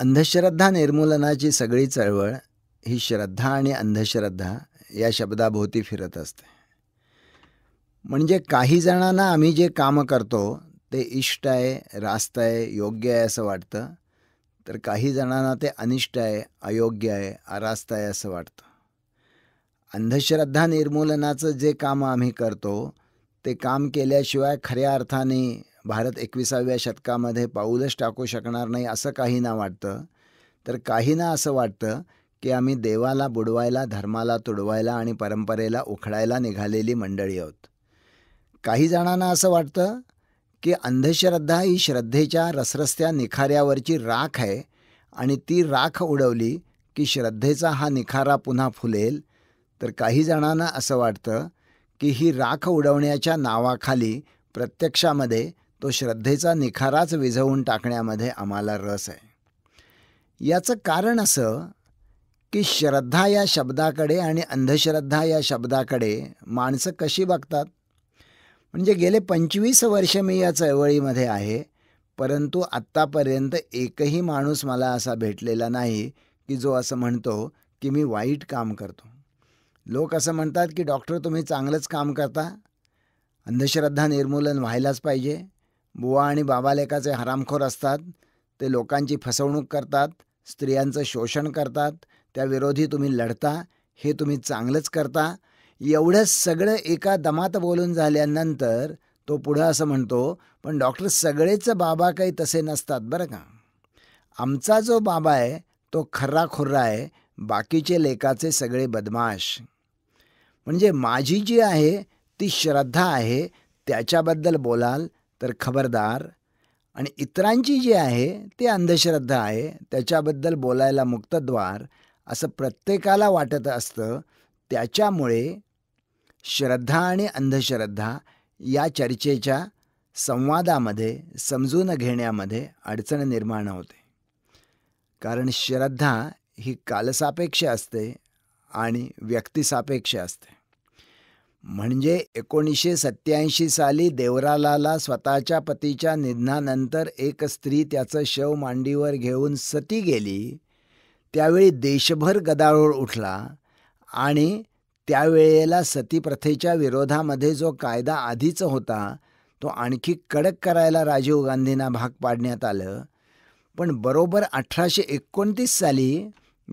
अंधश्रद्धा निर्मूलनाची सगळी चळवळ ही श्रद्धा आणि अंधश्रद्धा या शब्दाभोवती फिरत असते म्हणजे काही जणांना आम्ही जे कामं करतो ते इष्ट आहे रास्त आहे योग्य आहे असं वाटतं तर काही जणांना ते अनिष्ट आहे अयोग्य आहे अरास्त आहे असं वाटतं अंधश्रद्धा निर्मूलनाचं जे काम आम्ही करतो ते काम केल्याशिवाय खऱ्या अर्थाने भारत एकविसाव्या शतकामध्ये पाऊलच टाकू शकणार नाही असं काही ना वाटतं तर काही ना असं वाटतं की आम्ही देवाला बुडवायला धर्माला तुडवायला आणि परंपरेला उखडायला निघालेली मंडळी आहोत काही जणांना असं वाटतं की अंधश्रद्धा ही श्रद्धेच्या रसरस्त्या निखाऱ्यावरची राख आहे आणि ती राख उडवली की श्रद्धेचा हा निखारा पुन्हा फुलेल तर काही जणांना असं वाटतं की ही राख उडवण्याच्या नावाखाली प्रत्यक्षामध्ये तो श्रद्धेचा निखाराच विझवून टाकण्यामध्ये आम्हाला रस आहे याचं कारण असं की श्रद्धा या शब्दाकडे आणि अंधश्रद्धा या शब्दाकडे माणसं कशी बघतात म्हणजे गेले पंचवीस वर्ष मी या चळवळीमध्ये आहे परंतु आत्तापर्यंत एकही माणूस मला असा भेटलेला नाही की जो असं म्हणतो की मी वाईट काम करतो लोक असं म्हणतात की डॉक्टर तुम्ही चांगलंच काम करता अंधश्रद्धा निर्मूलन व्हायलाच पाहिजे बुवा आणि बाबालेकाचे हरामखोर असतात ते लोकांची फसवणूक करतात स्त्रियांचं शोषण करतात त्याविरोधी तुम्ही लढता हे तुम्ही चांगलंच करता एवढं सगळं एका दमात बोलून झाल्यानंतर तो पुढं असं म्हणतो पण डॉक्टर सगळेच बाबा काही तसे नसतात बरं का आमचा जो बाबा आहे तो खर्रा खुर्रा आहे बाकीचे लेकाचे सगळे बदमाश म्हणजे माझी जी आहे ती श्रद्धा आहे त्याच्याबद्दल बोलाल तर खबरदार आणि इतरांची जी आहे ते अंधश्रद्धा आहे त्याच्याबद्दल बोलायला मुक्तद्वार असं प्रत्येकाला वाटत असतं त्याच्यामुळे श्रद्धा आणि अंधश्रद्धा या चर्चेच्या संवादामध्ये समजून घेण्यामध्ये अडचण निर्माण होते कारण श्रद्धा ही कालसापेक्ष असते आणि व्यक्तिसापेक्ष असते म्हणजे एकोणीसशे सत्त्याऐंशी साली देवरालाला स्वतःच्या पतीच्या निधनानंतर एक स्त्री त्याचं शव मांडीवर घेऊन सती गेली त्यावेळी देशभर गदारोळ उठला आणि त्यावेळेला सतीप्रथेच्या विरोधामध्ये जो कायदा आधीच होता तो आणखी कडक करायला राजीव गांधींना भाग पाडण्यात आलं पण बरोबर अठराशे एकोणतीस साली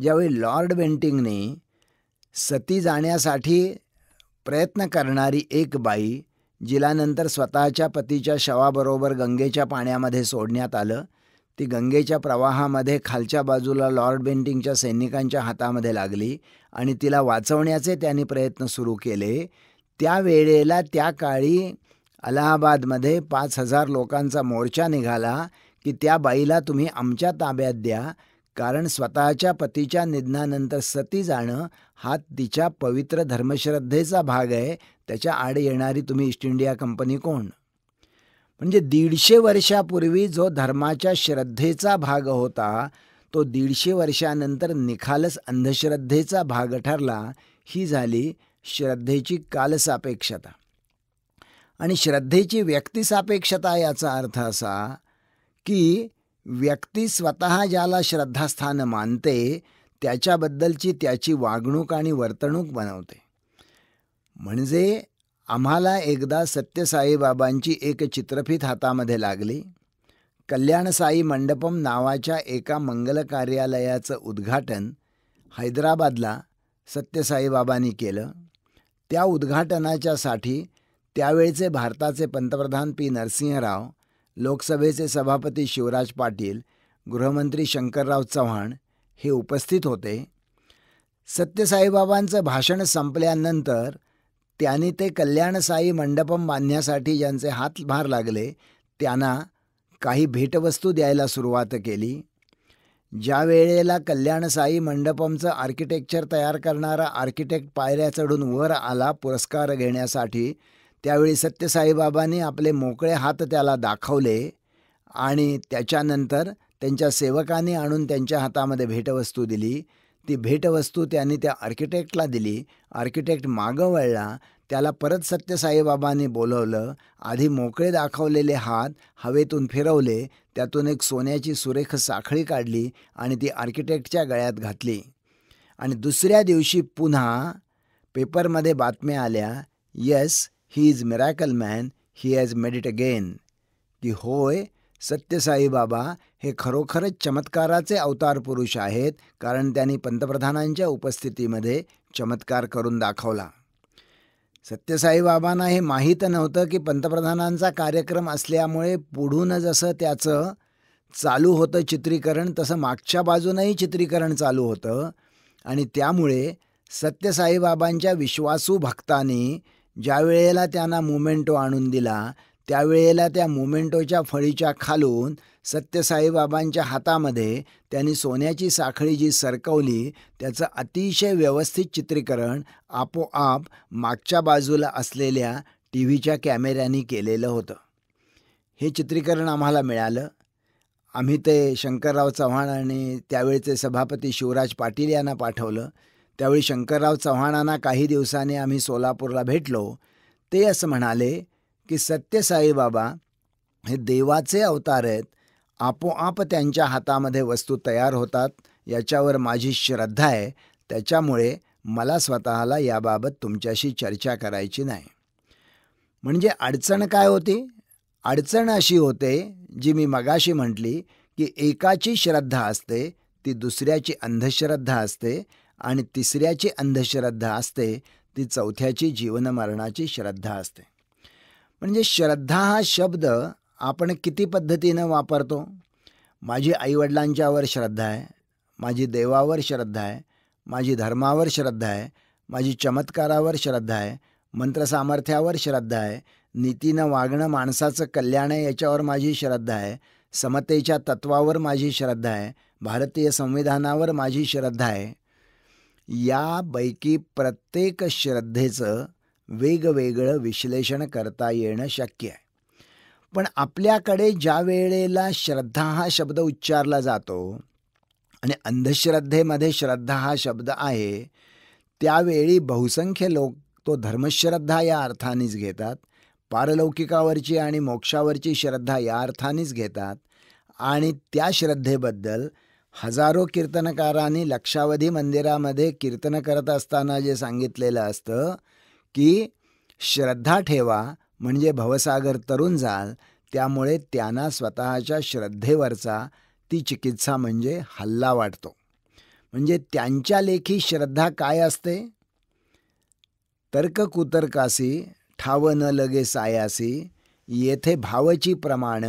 ज्यावेळी लॉर्ड बेंटिंगने सती जाण्यासाठी प्रयत्न करणारी एक बाई जिला नंतर स्वतःच्या पतीच्या शवाबरोबर गंगेच्या पाण्यामध्ये सोडण्यात आलं ती गंगेच्या प्रवाहामध्ये खालच्या बाजूला लॉर्ड बेंटिंगच्या सैनिकांच्या हातामध्ये लागली आणि तिला वाचवण्याचे त्यांनी प्रयत्न सुरू केले त्यावेळेला त्या काळी अलाहाबादमध्ये पाच हजार लोकांचा मोर्चा निघाला की त्या बाईला तुम्ही आमच्या ताब्यात द्या कारण स्वतःच्या पतीच्या निधनानंतर सती जाणं हा तिच्या पवित्र धर्मश्रद्धेचा भाग आहे त्याच्या आड येणारी तुम्ही ईस्ट इंडिया कंपनी कोण म्हणजे दीडशे वर्षापूर्वी जो धर्माच्या श्रद्धेचा भाग होता तो दीडशे वर्षानंतर निखालस अंधश्रद्धेचा भाग ठरला ही झाली श्रद्धेची कालसापेक्षता आणि श्रद्धेची व्यक्तिसापेक्षता याचा अर्थ असा की व्यक्ती स्वतः ज्याला श्रद्धास्थान मानते त्याच्याबद्दलची त्याची वागणूक आणि वर्तणूक बनवते म्हणजे आम्हाला एकदा सत्यसाईबाबांची एक चित्रफित हातामध्ये लागली कल्याणसाई मंडपम नावाच्या एका मंगल कार्यालयाचं उद्घाटन हैदराबादला सत्यसाईबाबांनी केलं त्या उद्घाटनाच्यासाठी त्यावेळचे भारताचे पंतप्रधान पी नरसिंहराव लोकसभेचे सभापती शिवराज पाटील गृहमंत्री शंकरराव चव्हाण हे उपस्थित होते सत्यसाईबाबांचं भाषण संपल्यानंतर त्यांनी ते कल्याणसाई मंडपम बांधण्यासाठी ज्यांचे हातभार लागले त्यांना काही भेटवस्तू द्यायला सुरुवात केली ज्या वेळेला कल्याणसाई मंडपमचं आर्किटेक्चर तयार करणारा आर्किटेक्ट पायऱ्या चढून वर आला पुरस्कार घेण्यासाठी त्यावेळी सत्यसाईबाबांनी आपले मोकळे हात त्याला दाखवले आणि त्याच्यानंतर त्यांच्या सेवकाने आणून त्यांच्या हातामध्ये भेटवस्तू दिली ती भेटवस्तू त्यांनी त्या आर्किटेक्टला दिली आर्किटेक्ट मागं वळला त्याला परत सत्यसाईबाबांनी बोलवलं आधी मोकळे दाखवलेले हात हवेतून फिरवले त्यातून एक सोन्याची सुरेख साखळी काढली आणि ती आर्किटेक्टच्या गळ्यात घातली आणि दुसऱ्या दिवशी पुन्हा पेपरमध्ये बातम्या आल्या yes he is miracle man he has made it again की होय सत्यसाई बाबा हे खरोखरच चमत्काराचे अवतार पुरुष आहेत कारण त्यांनी पंतप्रधानांच्या उपस्थितीमध्ये चमत्कार करून दाखवला सत्यसाई बाबांना हे माहीत नव्हतं की पंतप्रधानांचा कार्यक्रम असल्यामुळे पुढून जसं त्याचं चालू होतं चित्रीकरण तसं मागच्या बाजूनही चित्रीकरण चालू होतं आणि त्यामुळे सत्यसाईबाबांच्या विश्वासू भक्तांनी ज्या वेळेला त्यांना मोमेंटो आणून दिला त्यावेळेला त्या मोमेंटोच्या फळीच्या खालून सत्यसाईबाबांच्या हातामध्ये त्यांनी सोन्याची साखळी जी सरकवली त्याचं अतिशय व्यवस्थित चित्रीकरण आपोआप मागच्या बाजूला असलेल्या टी व्हीच्या कॅमेऱ्याने केलेलं होतं हे चित्रीकरण आम्हाला मिळालं आम्ही ते शंकरराव चव्हाण आणि त्यावेळेचे सभापती शिवराज पाटील यांना पाठवलं त्यावेळी शंकरराव चव्हाणांना काही दिवसांनी आम्ही सोलापूरला भेटलो ते असं म्हणाले की सत्यसाई बाबा हे देवाचे अवतार आहेत आपोआप त्यांच्या हातामध्ये वस्तू तयार होतात याच्यावर माझी श्रद्धा आहे त्याच्यामुळे मला स्वतःला याबाबत तुमच्याशी चर्चा करायची नाही म्हणजे अडचण काय होती अडचण अशी होते जी मी मगाशी म्हटली की एकाची श्रद्धा असते ती दुसऱ्याची अंधश्रद्धा असते आणि तिसऱ्याची अंधश्रद्धा असते ती चौथ्याची जीवनमरणाची श्रद्धा असते म्हणजे श्रद्धा हा शब्द आपण किती पद्धतीनं वापरतो माझी आईवडिलांच्यावर श्रद्धा आहे माझी देवावर श्रद्धा आहे माझी धर्मावर श्रद्धा आहे माझी चमत्कारावर श्रद्धा आहे मंत्रसामर्थ्यावर श्रद्धा आहे नीतीनं वागणं माणसाचं कल्याण आहे याच्यावर माझी श्रद्धा आहे समतेच्या तत्वावर माझी श्रद्धा आहे भारतीय संविधानावर माझी श्रद्धा आहे यापैकी प्रत्येक श्रद्धेचं वेगवेगळं विश्लेषण करता येणं शक्य आहे पण आपल्याकडे ज्या वेळेला श्रद्धा हा शब्द उच्चारला जातो आणि अंधश्रद्धेमध्ये श्रद्धा हा शब्द आहे त्यावेळी बहुसंख्य लोक तो धर्मश्रद्धा या अर्थानेच घेतात पारलौकिकावरची आणि मोक्षावरची श्रद्धा या अर्थानेच घेतात आणि त्या श्रद्धेबद्दल हजारो कीर्तनकारांनी लक्षावधी मंदिरामध्ये कीर्तन करत असताना जे सांगितलेलं असतं की श्रद्धा ठेवा म्हणजे भवसागर तरुण जाल त्यामुळे त्यांना स्वतःच्या श्रद्धेवरचा ती चिकित्सा म्हणजे हल्ला वाटतो म्हणजे त्यांच्या लेखी श्रद्धा काय असते तर्ककुतर्कासी ठाव न लगे सायासी येथे भावची प्रमाण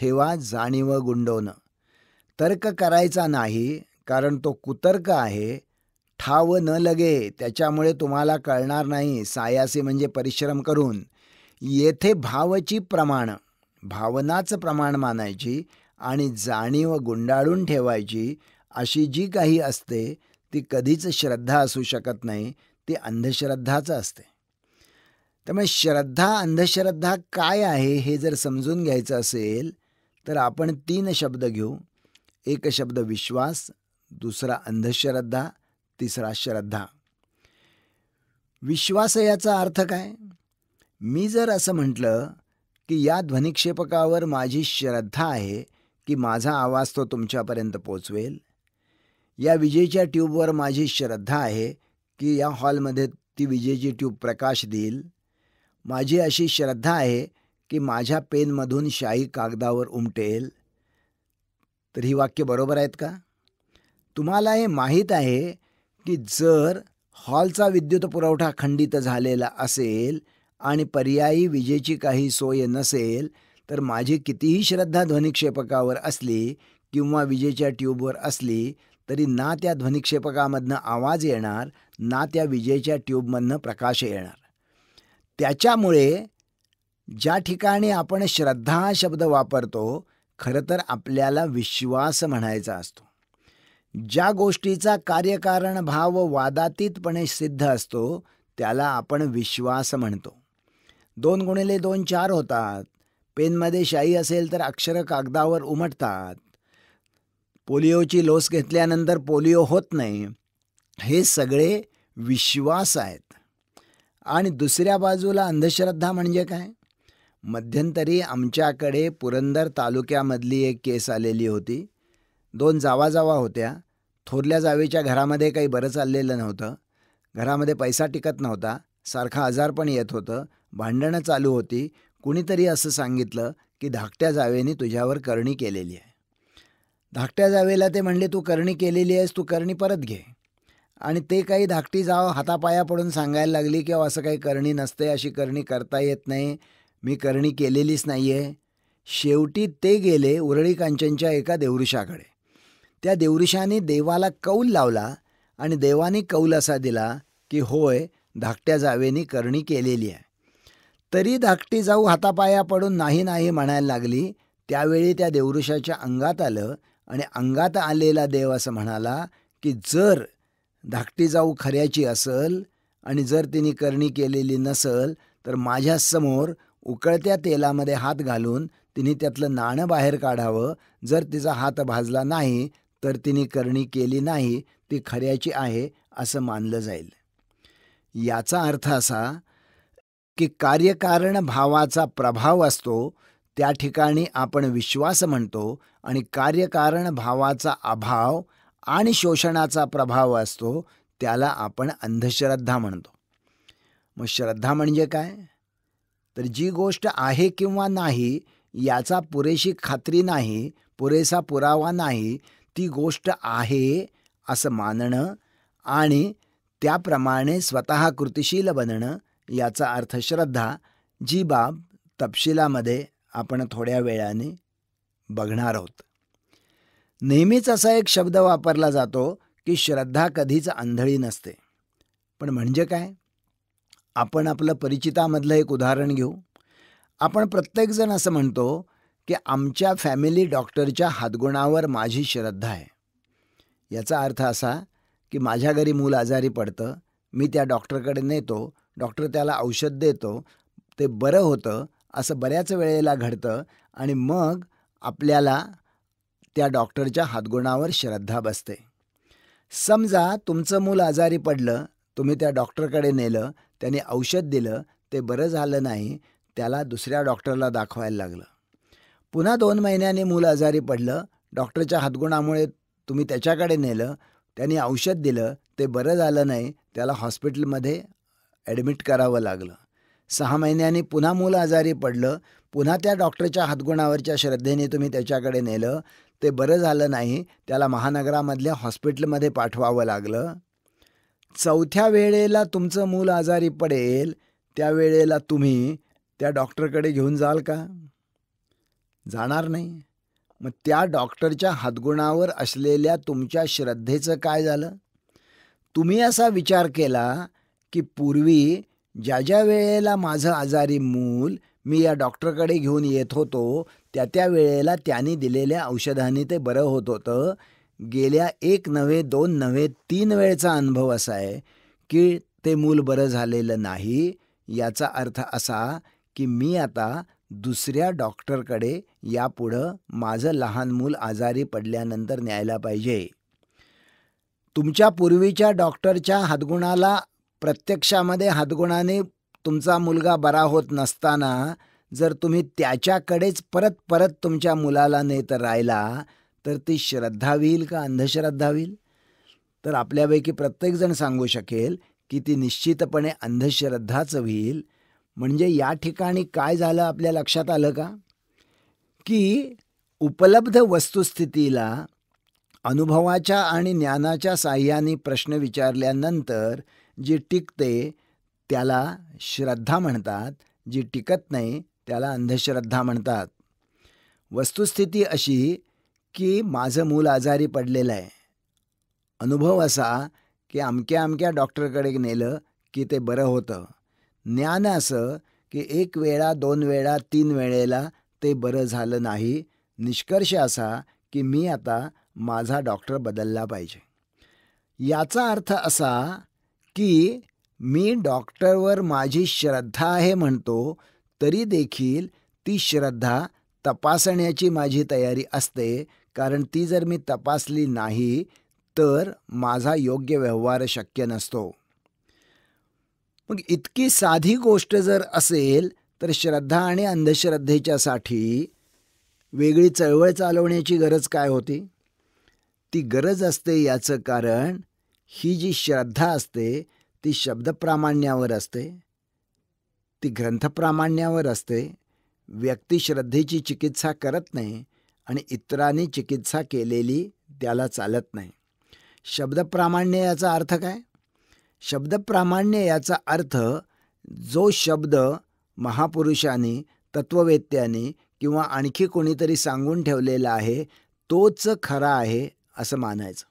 ठेवा जाणीव गुंडवणं तर्क करायचा नाही कारण तो कुतर्क आहे ठाव न लगे त्याच्यामुळे तुम्हाला कळणार नाही सायासी म्हणजे परिश्रम करून येथे भावची प्रमाण भावनाचं प्रमाण मानायची आणि जाणीव गुंडाळून ठेवायची अशी जी काही असते ती कधीच श्रद्धा असू शकत नाही ती अंधश्रद्धाच असते त्यामुळे श्रद्धा अंधश्रद्धा काय आहे हे जर समजून घ्यायचं असेल तर आपण तीन शब्द घेऊ एक शब्द विश्वास दुसरा अंधश्रद्धा तिसरा श्रद्धा विश्वास याचा अर्थ काय मी जर असं म्हटलं की या ध्वनिक्षेपकावर माझी श्रद्धा आहे की माझा आवाज तो तुमच्यापर्यंत पोचवेल या विजेच्या ट्यूबवर माझी श्रद्धा आहे की या हॉलमध्ये ती विजेची ट्यूब प्रकाश देईल माझी अशी श्रद्धा आहे की माझ्या पेनमधून शाई कागदावर उमटेल तर ही वाक्य बरोबर आहेत का तुम्हाला हे माहीत आहे की जर हॉलचा विद्युत पुरवठा खंडित झालेला असेल आणि पर्यायी विजेची काही सोय नसेल तर माझी कितीही श्रद्धा ध्वनिक्षेपकावर असली किंवा विजेच्या ट्यूबवर असली तरी ना त्या ध्वनिक्षेपकामधनं आवाज येणार ना त्या विजेच्या ट्यूबमधनं प्रकाश येणार त्याच्यामुळे ज्या ठिकाणी आपण श्रद्धा शब्द वापरतो खरं तर आपल्याला विश्वास म्हणायचा असतो ज्या गोष्टीचा कार्यकारण भाव वादातीतपणे सिद्ध असतो त्याला आपण विश्वास म्हणतो दोन गुणिले दोन चार होतात पेनमध्ये शाई असेल तर अक्षर कागदावर उमटतात पोलिओची लोस घेतल्यानंतर पोलिओ होत नाही हे सगळे विश्वास आहेत आणि दुसऱ्या बाजूला अंधश्रद्धा म्हणजे काय मध्यंतरी आमच्याकडे पुरंदर तालुक्यामधली एक केस आलेली होती दोन जावाजावा होत्या थोरल्या जावेच्या घरामध्ये काही बरं चाललेलं नव्हतं घरामध्ये पैसा टिकत नव्हता सारखा आजार पण येत होतं भांडणं चालू होती कुणीतरी असं सांगितलं की धाकट्या जावेने तुझ्यावर करणी केलेली आहे धाकट्या जावेला ते म्हणले तू करणी केलेली आहेस तू करणी परत घे आणि ते काही धाकटी जाव हातापाया पडून सांगायला लागली किंवा असं काही करणी नसते अशी करणी करता येत नाही मी करणी केलेलीच नाही आहे शेवटी ते गेले उरळी कांचनच्या एका देवऋषाकडे त्या देवऋषाने देवाला कौल लावला आणि देवाने कौल असा दिला की होय धाकट्या जावेनी करणी केलेली आहे तरी धाकटी जाऊ हातापाया पडून नाही नाही म्हणायला लागली त्यावेळी त्या देवऋषाच्या अंगात आलं आणि अंगात आलेला देव असं म्हणाला की जर धाकटी जाऊ खऱ्याची असल आणि जर तिने करणी केलेली नसल तर माझ्यासमोर उकळत्या तेलामध्ये हात घालून तिने त्यातलं नाणं बाहेर काढावं जर तिचा हात भाजला नाही तर तिने करणी केली नाही ती खऱ्याची आहे असं मानलं जाईल याचा अर्थ असा की कार्यकारण भावाचा प्रभाव असतो त्या ठिकाणी आपण विश्वास म्हणतो आणि कार्यकारण भावाचा अभाव आणि शोषणाचा प्रभाव असतो त्याला आपण अंधश्रद्धा म्हणतो मग श्रद्धा म्हणजे काय तर जी गोष्ट आहे किंवा नाही याचा पुरेशी खात्री नाही पुरेसा पुरावा नाही ती गोष्ट आहे असं मानणं आणि त्याप्रमाणे स्वतः कृतिशील बनणं याचा अर्थ श्रद्धा जी बाब तपशिलामध्ये आपण थोड्या वेळाने बघणार आहोत नेहमीच असा एक शब्द वापरला जातो की श्रद्धा कधीच आंधळी नसते पण म्हणजे काय आपण आपलं परिचितामधलं एक उदाहरण घेऊ आपण प्रत्येकजण असं म्हणतो की आमच्या फॅमिली डॉक्टरच्या हातगुणावर माझी श्रद्धा आहे याचा अर्थ असा की माझ्या घरी मूल आजारी पडतं मी त्या डॉक्टरकडे नेतो डॉक्टर त्याला औषध देतो ते बरं होतं असं बऱ्याच वेळेला घडतं आणि मग आपल्याला त्या डॉक्टरच्या हातगुणावर श्रद्धा बसते समजा तुमचं मूल आजारी पडलं तुम्ही त्या डॉक्टरकडे नेलं त्याने औषध दिलं ते बरं झालं नाही त्याला दुसऱ्या डॉक्टरला दाखवायला लागलं पुन्हा दोन महिन्याने मूल आजारी पडलं डॉक्टरच्या हातगुणामुळे तुम्ही त्याच्याकडे नेलं त्याने औषध दिलं ते बरं झालं नाही त्याला हॉस्पिटलमध्ये ॲडमिट करावं लागलं सहा महिन्यांनी पुन्हा मूल आजारी पडलं पुन्हा त्या डॉक्टरच्या हातगुणावरच्या श्रद्धेने तुम्ही त्याच्याकडे नेलं ते बरं झालं नाही त्याला महानगरामधल्या हॉस्पिटलमध्ये पाठवावं लागलं चौथ्या वेळेला तुमचं मूल आजारी पडेल त्यावेळेला तुम्ही त्या डॉक्टरकडे घेऊन जाल का जाणार नाही मग त्या डॉक्टरच्या हातगुणावर असलेल्या तुमच्या श्रद्धेचं काय झालं तुम्ही असा विचार केला की पूर्वी ज्या ज्या वेळेला माझं आजारी मूल मी या डॉक्टरकडे घेऊन येत होतो त्या त्या वेळेला त्याने दिलेल्या औषधांनी ते बरं होत होतं गेल्या एक नवे दोन नवे तीन वेळचा अनुभव असा आहे की ते मूल बरं झालेलं नाही याचा अर्थ असा की मी आता दुसऱ्या डॉक्टरकडे यापुढं माझं लहान मूल आजारी पडल्यानंतर न्यायला पाहिजे तुमच्या पूर्वीच्या डॉक्टरच्या हातगुणाला प्रत्यक्षामध्ये हातगुणाने तुमचा मुलगा बरा होत नसताना जर तुम्ही त्याच्याकडेच परत परत तुमच्या मुलाला नेत राहिला तर ती श्रद्धा होईल का अंधश्रद्धा होईल तर आपल्यापैकी प्रत्येकजण सांगू शकेल की ती निश्चितपणे अंधश्रद्धाच होईल म्हणजे या ठिकाणी काय झालं आपल्या लक्षात आलं का की उपलब्ध वस्तुस्थितीला अनुभवाच्या आणि ज्ञानाच्या साह्याने प्रश्न विचारल्यानंतर जी टिकते त्याला श्रद्धा म्हणतात जी टिकत नाही त्याला अंधश्रद्धा म्हणतात वस्तुस्थिती अशी की माझं मूल आजारी पडलेलं आहे अनुभव असा की अमक्या अमक्या डॉक्टरकडे नेलं की ते बरं होतं ज्ञान असं की एक वेळा दोन वेळा तीन वेळेला ते बरं झालं नाही निष्कर्ष असा की मी आता माझा डॉक्टर बदलला पाहिजे याचा अर्थ असा की मी डॉक्टरवर माझी श्रद्धा आहे म्हणतो तरी देखील ती श्रद्धा तपासण्याची माझी तयारी असते कारण ती जर मी तपासली नाही तर माझा योग्य व्यवहार शक्य नसतो मग इतकी साधी गोष्ट जर असेल तर श्रद्धा आणि अंधश्रद्धेच्यासाठी वेगळी चळवळ चालवण्याची गरज काय होती ती गरज असते याचं कारण ही जी श्रद्धा असते ती शब्दप्रामाण्यावर असते ती ग्रंथप्रामाण्यावर असते व्यक्ती श्रद्धेची चिकित्सा करत नाही आणि इतरांनी चिकित्सा केलेली त्याला चालत नाही शब्दप्रामाण्य याचा अर्थ काय शब्दप्रामाण्य याचा अर्थ जो शब्द महापुरुषाने तत्ववेत्याने किंवा आणखी कोणीतरी सांगून ठेवलेला आहे तोच खरा आहे असं मानायचं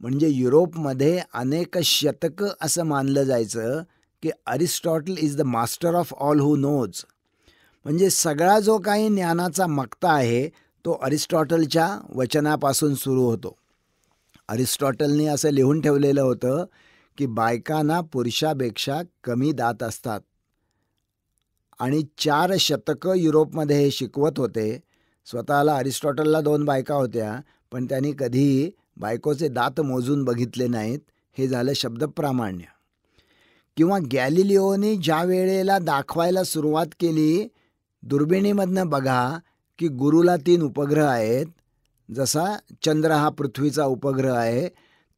म्हणजे युरोपमध्ये अनेक शतकं असं मानलं जायचं की Aristotle is the master of all who knows म्हणजे सगळा जो काही ज्ञानाचा मक्ता आहे तो अरिस्टॉटलच्या वचनापासून सुरू होतो अरिस्टॉटलने असं लिहून ठेवलेलं होतं की बायकांना पुरुषापेक्षा कमी दात असतात आणि चार शतकं युरोपमध्ये हे शिकवत होते स्वतःला अरिस्टॉटलला दोन बायका होत्या पण त्यांनी कधीही बायकोचे दात मोजून बघितले नाहीत हे झालं शब्दप्रामाण्य किंवा गॅलिलिओने ज्या वेळेला दाखवायला सुरुवात केली दुर्बिणीमधनं बघा की गुरुला तीन उपग्रह आहेत जसा चंद्र हा पृथ्वीचा उपग्रह आहे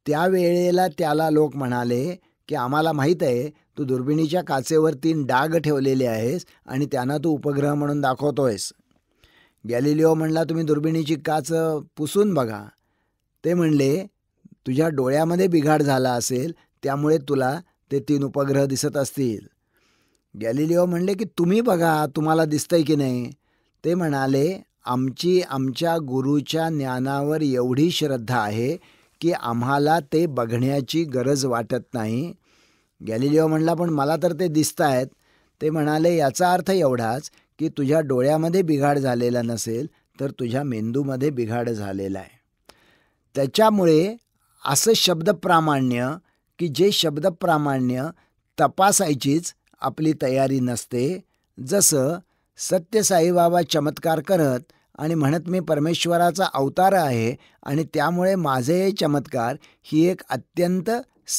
त्यावेळेला त्याला लोक म्हणाले की आम्हाला माहीत आहे तू दुर्बिणीच्या काचेवर तीन डाग ठेवलेले आहेस आणि त्यांना तू उपग्रह म्हणून दाखवतोयस गॅलिलिओ म्हणला तुम्ही दुर्बिणीची काच पुसून बघा ते म्हणले तुझ्या डोळ्यामध्ये बिघाड झाला असेल त्यामुळे तुला ते तीन उपग्रह दिसत असतील गॅलिलिओ म्हणले की तुम्ही बघा तुम्हाला दिसतंय की नाही ते म्हणाले आमची आमच्या गुरुच्या ज्ञानावर एवढी श्रद्धा आहे की आम्हाला ते बघण्याची गरज वाटत नाही गॅलिलिओ म्हणला पण मला तर ते दिसत आहेत ते म्हणाले याचा अर्थ एवढाच की तुझ्या डोळ्यामध्ये बिघाड झालेला नसेल तर तुझ्या मेंदूमध्ये बिघाड झालेला आहे त्याच्यामुळे असं शब्दप्रामाण्य की जे शब्दप्रामाण्य तपासायचीच आपली तयारी नसते जसं सत्यसाईबाबा चमत्कार करत आणि म्हणत मी परमेश्वराचा अवतार आहे आणि त्यामुळे माझे चमत्कार ही एक अत्यंत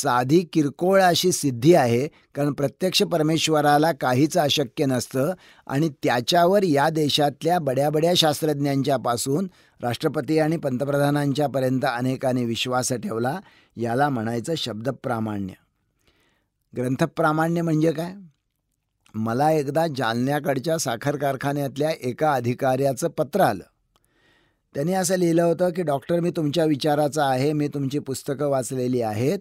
साधी किरकोळ अशी सिद्धी आहे कारण प्रत्यक्ष परमेश्वराला काहीच अशक्य नसतं आणि त्याच्यावर या देशातल्या बड्या बड्या शास्त्रज्ञांच्यापासून राष्ट्रपती आणि पंतप्रधानांच्यापर्यंत अनेकांनी विश्वास ठेवला याला म्हणायचं शब्दप्रामाण्य ग्रंथप्रामाण्य म्हणजे काय मला एकदा जालन्याकडच्या साखर कारखान्यातल्या एका अधिकाऱ्याचं पत्र आलं त्यांनी असं लिहिलं होतं की डॉक्टर मी तुमच्या विचाराचा आहे मी तुमची पुस्तकं वाचलेली आहेत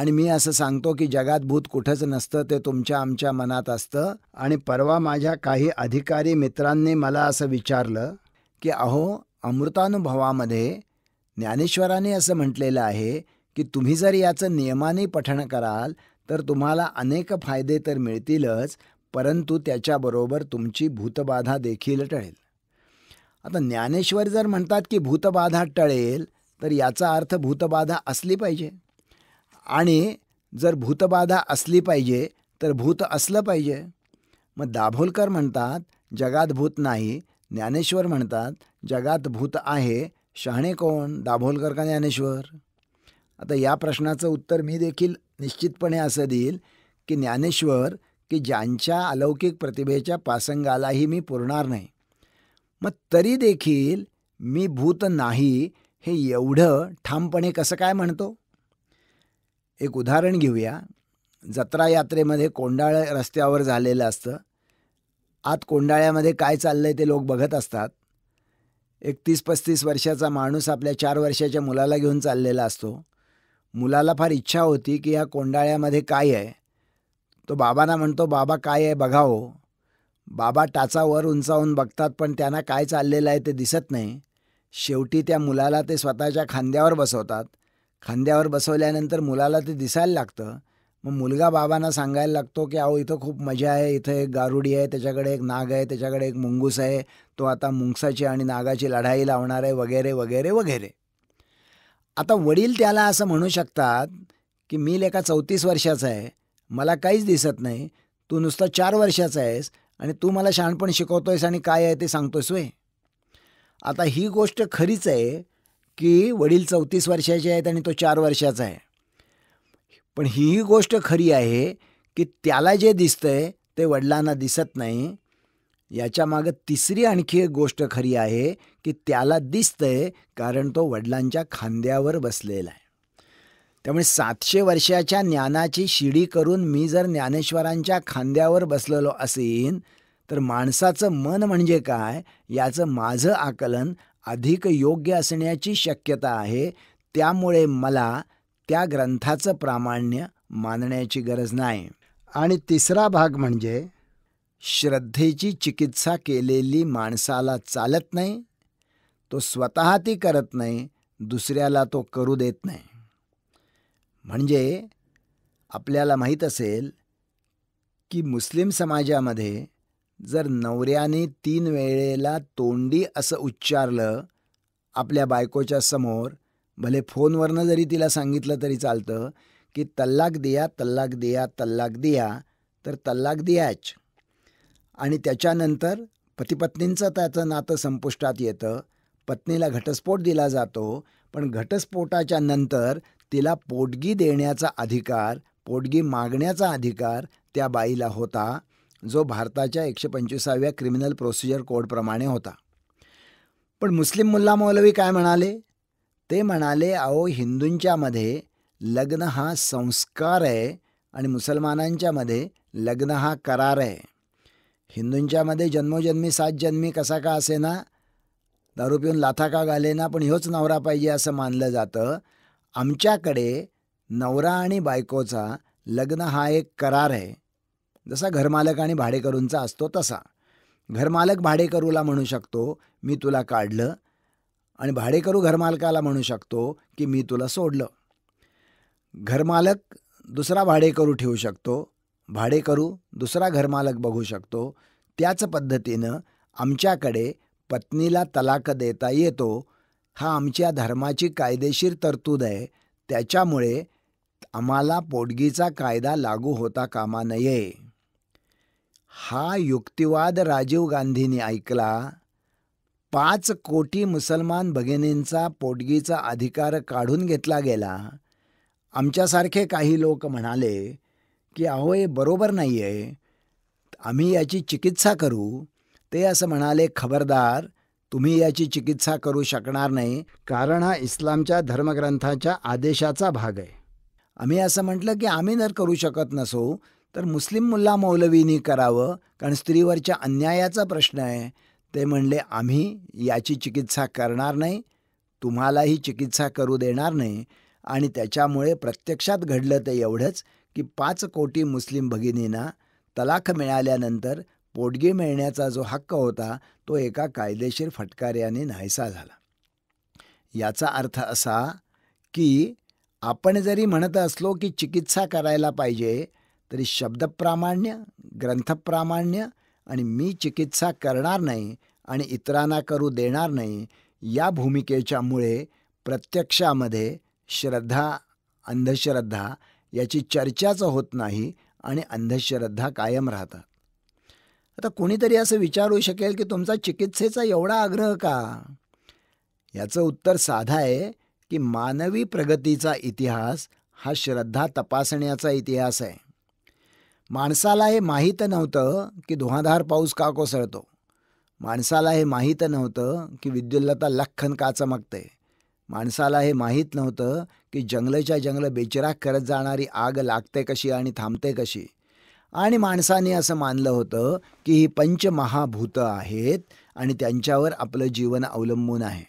आणि मी असं सांगतो की जगात भूत कुठंच नसतं ते तुमच्या आमच्या मनात असतं आणि परवा माझ्या काही अधिकारी मित्रांनी मला असं विचारलं की अहो अमृतानुभवामध्ये ज्ञानेश्वराने असं म्हटलेलं आहे की तुम्ही जर याचं नियमाने पठण कराल तर तुम्हाला अनेक फायदे तर मिळतीलच परंतु त्याच्याबरोबर तुमची भूतबाधा देखील टळेल आता ज्ञानेश्वर जर म्हणतात की भूतबाधा टळेल तर याचा अर्थ भूतबाधा असली पाहिजे आणि जर भूतबाधा असली पाहिजे तर भूत असलं पाहिजे मग दाभोलकर म्हणतात जगात भूत नाही ज्ञानेश्वर म्हणतात जगात भूत आहे शहाणे कोण दाभोलकर का ज्ञानेश्वर आता या प्रश्नाचं उत्तर मी देखील निश्चितपणे असं देईल की ज्ञानेश्वर की ज्यांच्या अलौकिक प्रतिभेच्या पासंगालाही मी पुरणार नाही मग तरी देखील मी भूत नाही हे एवढं ठामपणे कसं काय म्हणतो एक उदाहरण घेऊया जत्रा यात्रेमध्ये कोंडाळ रस्त्यावर झालेलं असतं आत कोंडाळ्यामध्ये काय चाललं आहे ते लोक बघत असतात एक तीस पस्तीस वर्षाचा माणूस आपल्या चार वर्षाच्या मुलाला घेऊन चाललेला असतो मुलाला फार इच्छा होती की या कोंडाळ्यामध्ये काय आहे तो बाबांना म्हणतो बाबा काय आहे बघावं हो. बाबा टाचावर उंचावून बघतात पण त्यांना काय चाललेलं आहे ते दिसत नाही शेवटी त्या मुलाला ते स्वतःच्या खांद्यावर बसवतात खांद्यावर बसवल्यानंतर मुलाला ते दिसायला लागतं मग मुलगा बाबांना सांगायला लागतो की अहो इथं खूप मजा आहे इथं एक गारुडी आहे त्याच्याकडे एक नाग आहे त्याच्याकडे एक मुंगूस आहे तो आता मुंगसाची आणि नागाची लढाई लावणार आहे वगैरे वगैरे वगैरे आता वडील त्याला असं म्हणू शकतात की मी लेखा चौतीस वर्षाचा आहे मला काहीच दिसत नाही तू नुसता चार वर्षाचा आहेस आणि तू मला शहाणपण शिकवतोयस आणि काय आहे ते सांगतोयस वे आता ही गोष्ट खरीच आहे की वडील चौतीस वर्षाचे आहेत आणि तो चार वर्षाचा आहे पण ही गोष्ट खरी आहे की त्याला जे दिसतंय ते वडिलांना दिसत नाही याच्यामागं तिसरी आणखी एक गोष्ट खरी आहे की त्याला दिसतंय कारण तो वडिलांच्या खांद्यावर बसलेला आहे त्यामुळे सातशे वर्षाच्या ज्ञानाची शिडी करून मी जर ज्ञानेश्वरांच्या खांद्यावर बसलेलो असेन तर माणसाचं मन म्हणजे काय याचं माझं आकलन अधिक योग्य असण्याची शक्यता आहे त्यामुळे मला त्या ग्रंथाचं प्रामाण्य मानण्याची गरज नाही आणि तिसरा भाग म्हणजे श्रद्धेची चिकित्सा केलेली माणसाला चालत नाही तो स्वतः ती करत नाही दुसऱ्याला तो करू देत नाही म्हणजे आपल्याला माहीत असेल की मुस्लिम समाजामध्ये जर नवऱ्याने तीन वेळेला तोंडी असं उच्चारलं आपल्या बायकोच्या समोर भले फोनवरनं जरी तिला सांगितलं तरी चालतं की तल्लाक दिया तल्लाक दिया तल्लाक दिया तर तल्लाक दियाच आणि त्याच्यानंतर पतीपत्नींचं त्याचं नातं संपुष्टात येतं पत्नीला घटस्फोट दिला जातो पण घटस्फोटाच्या नंतर तिला पोटगी देण्याचा अधिकार पोटगी मागण्याचा अधिकार त्या बाईला होता जो भारताच्या एकशे पंचवीसाव्या क्रिमिनल प्रोसिजर कोडप्रमाणे होता पण मुस्लिम मुल्ला मौलवी काय म्हणाले ते म्हणाले अहो हिंदूंच्यामध्ये लग्न हा संस्कार आहे आणि मुसलमानांच्यामध्ये लग्न हा करार आहे हिंदूंच्यामध्ये जन्मोजन्मी सात जन्मी कसा का असे ना दारू पिऊन लाथा का घाले ना पण ह्योच नवरा पाहिजे असं मानलं जातं आमच्याकडे नवरा आणि बायकोचा लग्न हा एक करार आहे जसा घरमालक आणि भाडेकरूंचा असतो तसा घरमालक भाडेकरूला म्हणू शकतो मी तुला काढलं आणि भाडेकरू घरमालकाला म्हणू शकतो की मी तुला सोडलं घरमालक दुसरा भाडेकरू ठेवू शकतो भाडेकरू दुसरा घरमालक बघू शकतो त्याच पद्धतीनं आमच्याकडे पत्नीला तलाक देता येतो हा आमच्या धर्माची कायदेशीर तरतूद आहे त्याच्यामुळे आम्हाला पोटगीचा कायदा लागू होता कामा नये हा युक्तिवाद राजीव गांधींनी ऐकला पाच कोटी मुसलमान भगिनींचा पोटगीचा अधिकार काढून घेतला गेला आमच्यासारखे काही लोक म्हणाले की अहो हे बरोबर नाही आहे आम्ही याची चिकित्सा करू ते असं म्हणाले खबरदार तुम्ही याची चिकित्सा करू शकणार नाही कारण हा इस्लामच्या धर्मग्रंथाच्या आदेशाचा भाग आहे आम्ही असं म्हटलं की आम्ही जर करू शकत नसो तर मुस्लिम मुल्ला मौलवीनी करावं कारण स्त्रीवरच्या अन्यायाचा प्रश्न आहे ते म्हणले आम्ही याची चिकित्सा करणार नाही तुम्हालाही चिकित्सा करू देणार नाही आणि त्याच्यामुळे प्रत्यक्षात घडलं ते एवढंच की पाच कोटी मुस्लिम भगिनींना तलाख मिळाल्यानंतर पोटगी मिळण्याचा जो हक्क होता तो एका कायदेशीर फटकार्याने नाहीसा झाला याचा अर्थ असा की आपण जरी म्हणत असलो की चिकित्सा करायला पाहिजे तरी शब्दप्रामाण्य ग्रंथप्रामाण्य आणि मी चिकित्सा करणार नाही आणि इतरांना करू देणार नाही या भूमिकेच्यामुळे प्रत्यक्षामध्ये श्रद्धा अंधश्रद्धा याची चर्चाच होत नाही आणि अंधश्रद्धा कायम राहतात आता कोणीतरी असं विचारू शकेल की तुमचा चिकित्सेचा एवढा आग्रह का याचं उत्तर साधा आहे की मानवी प्रगतीचा इतिहास हा श्रद्धा तपासण्याचा इतिहास आहे माणसाला हे माहीत नव्हतं की धुहाधार पाऊस का कोसळतो माणसाला हे माहीत नव्हतं की विद्युल्लता लखन का चमकते माणसाला हे माहीत नव्हतं की जंगलच्या जंगल बेचिराग करत जाणारी आग लागते कशी आणि थांबते कशी आणि माणसाने असं मानलं होतं की ही पंचमहाभूत आहेत आणि त्यांच्यावर आपलं जीवन अवलंबून आहे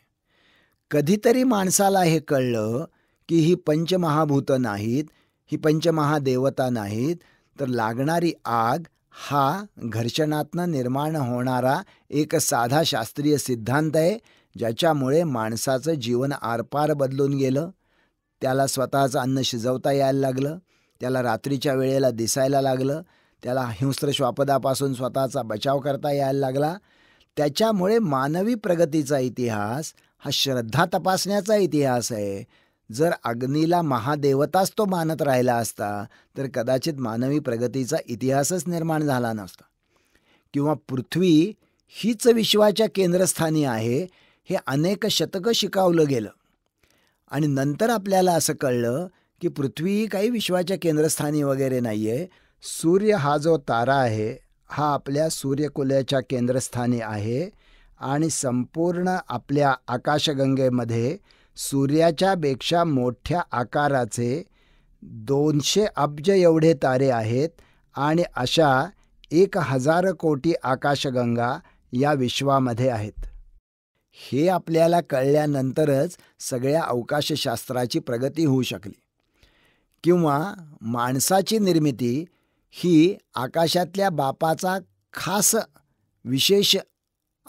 कधीतरी माणसाला हे कळलं की ही पंचमहाभूतं नाहीत ही पंचमहादेवता नाहीत तर लागणारी आग हा घर्षणातनं निर्माण होणारा एक साधा शास्त्रीय सिद्धांत आहे ज्याच्यामुळे माणसाचं जीवन आरपार बदलून गेलं त्याला स्वतःचं अन्न शिजवता यायला लागलं त्याला रात्रीच्या वेळेला दिसायला लागलं त्याला हिंस्त्र श्वापदापासून स्वतःचा बचाव करता यायला लागला त्याच्यामुळे मानवी प्रगतीचा इतिहास हा श्रद्धा तपासण्याचा इतिहास आहे जर अग्नीला महादेवताच तो मानत राहिला असता तर कदाचित मानवी प्रगतीचा इतिहासच निर्माण झाला नसता किंवा पृथ्वी हीच विश्वाच्या केंद्रस्थानी आहे हे अनेक शतकं शिकावलं गेलं आणि नंतर आपल्याला असं कळलं की पृथ्वी काही विश्वाच्या केंद्रस्थानी वगैरे नाही आहे सूर्य हा जो तारा आहे हा आपल्या सूर्यकुल्याच्या केंद्रस्थानी आहे आणि संपूर्ण आपल्या आकाशगंगेमध्ये सूर्याच्यापेक्षा मोठ्या आकाराचे दोनशे अब्ज एवढे तारे आहेत आणि अशा एक हजार कोटी आकाशगंगा या विश्वामध्ये आहेत हे आपल्याला कळल्यानंतरच सगळ्या अवकाशशास्त्राची प्रगती होऊ शकली किंवा माणसाची निर्मिती ही आकाशातल्या बापाचा खास विशेष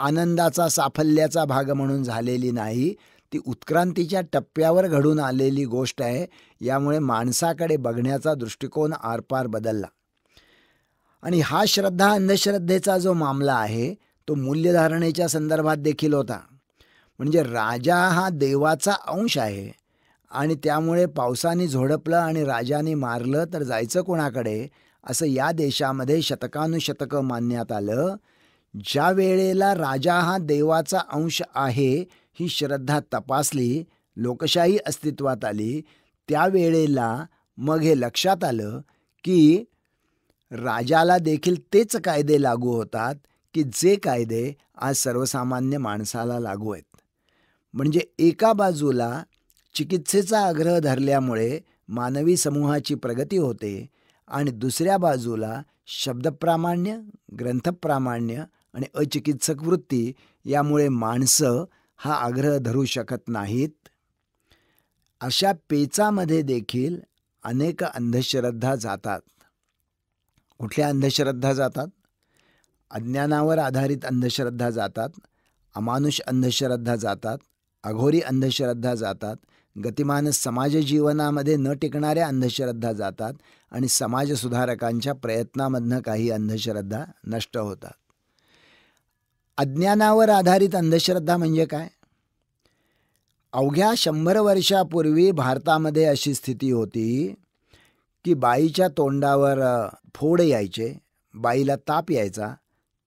आनंदाचा साफल्याचा भाग म्हणून झालेली नाही ती उत्क्रांतीच्या टप्प्यावर घडून आलेली गोष्ट आहे यामुळे माणसाकडे बघण्याचा दृष्टिकोन आरपार बदलला आणि हा श्रद्धा अंधश्रद्धेचा जो मामला आहे तो मूल्यधारणेच्या संदर्भात देखील होता म्हणजे राजा हा देवाचा अंश आहे आणि त्यामुळे पावसाने झोडपलं आणि राजाने मारलं तर जायचं कोणाकडे असं या देशामध्ये शतकानुशतकं मानण्यात आलं ज्या वेळेला राजा हा देवाचा अंश आहे ही श्रद्धा तपासली लोकशाही अस्तित्वात आली त्यावेळेला मग हे लक्षात आलं की राजाला देखील तेच कायदे लागू होतात की जे कायदे आज सर्वसामान्य माणसाला लागू आहेत म्हणजे एका बाजूला चिकित्सेचा आग्रह धरल्यामुळे मानवी समूहाची प्रगती होते आणि दुसऱ्या बाजूला शब्दप्रामाण्य ग्रंथप्रामाण्य आणि अचिकित्सक वृत्ती यामुळे माणसं हा आग्रह धरू शकत नाहीत अशा पेचामध्ये देखील अनेक अंधश्रद्धा जातात कुठल्या अंधश्रद्धा जातात अज्ञानावर आधारित अंधश्रद्धा जातात अमानुष अंधश्रद्धा जातात अघोरी अंधश्रद्धा जातात गतिमान समाजजीवनामध्ये न टिकणाऱ्या अंधश्रद्धा जातात आणि समाजसुधारकांच्या प्रयत्नामधनं काही अंधश्रद्धा नष्ट होतात अज्ञानावर आधारित अंधश्रद्धा म्हणजे काय अवघ्या शंभर वर्षापूर्वी भारतामध्ये अशी स्थिती होती की बाईच्या तोंडावर फोड यायचे बाईला ताप यायचा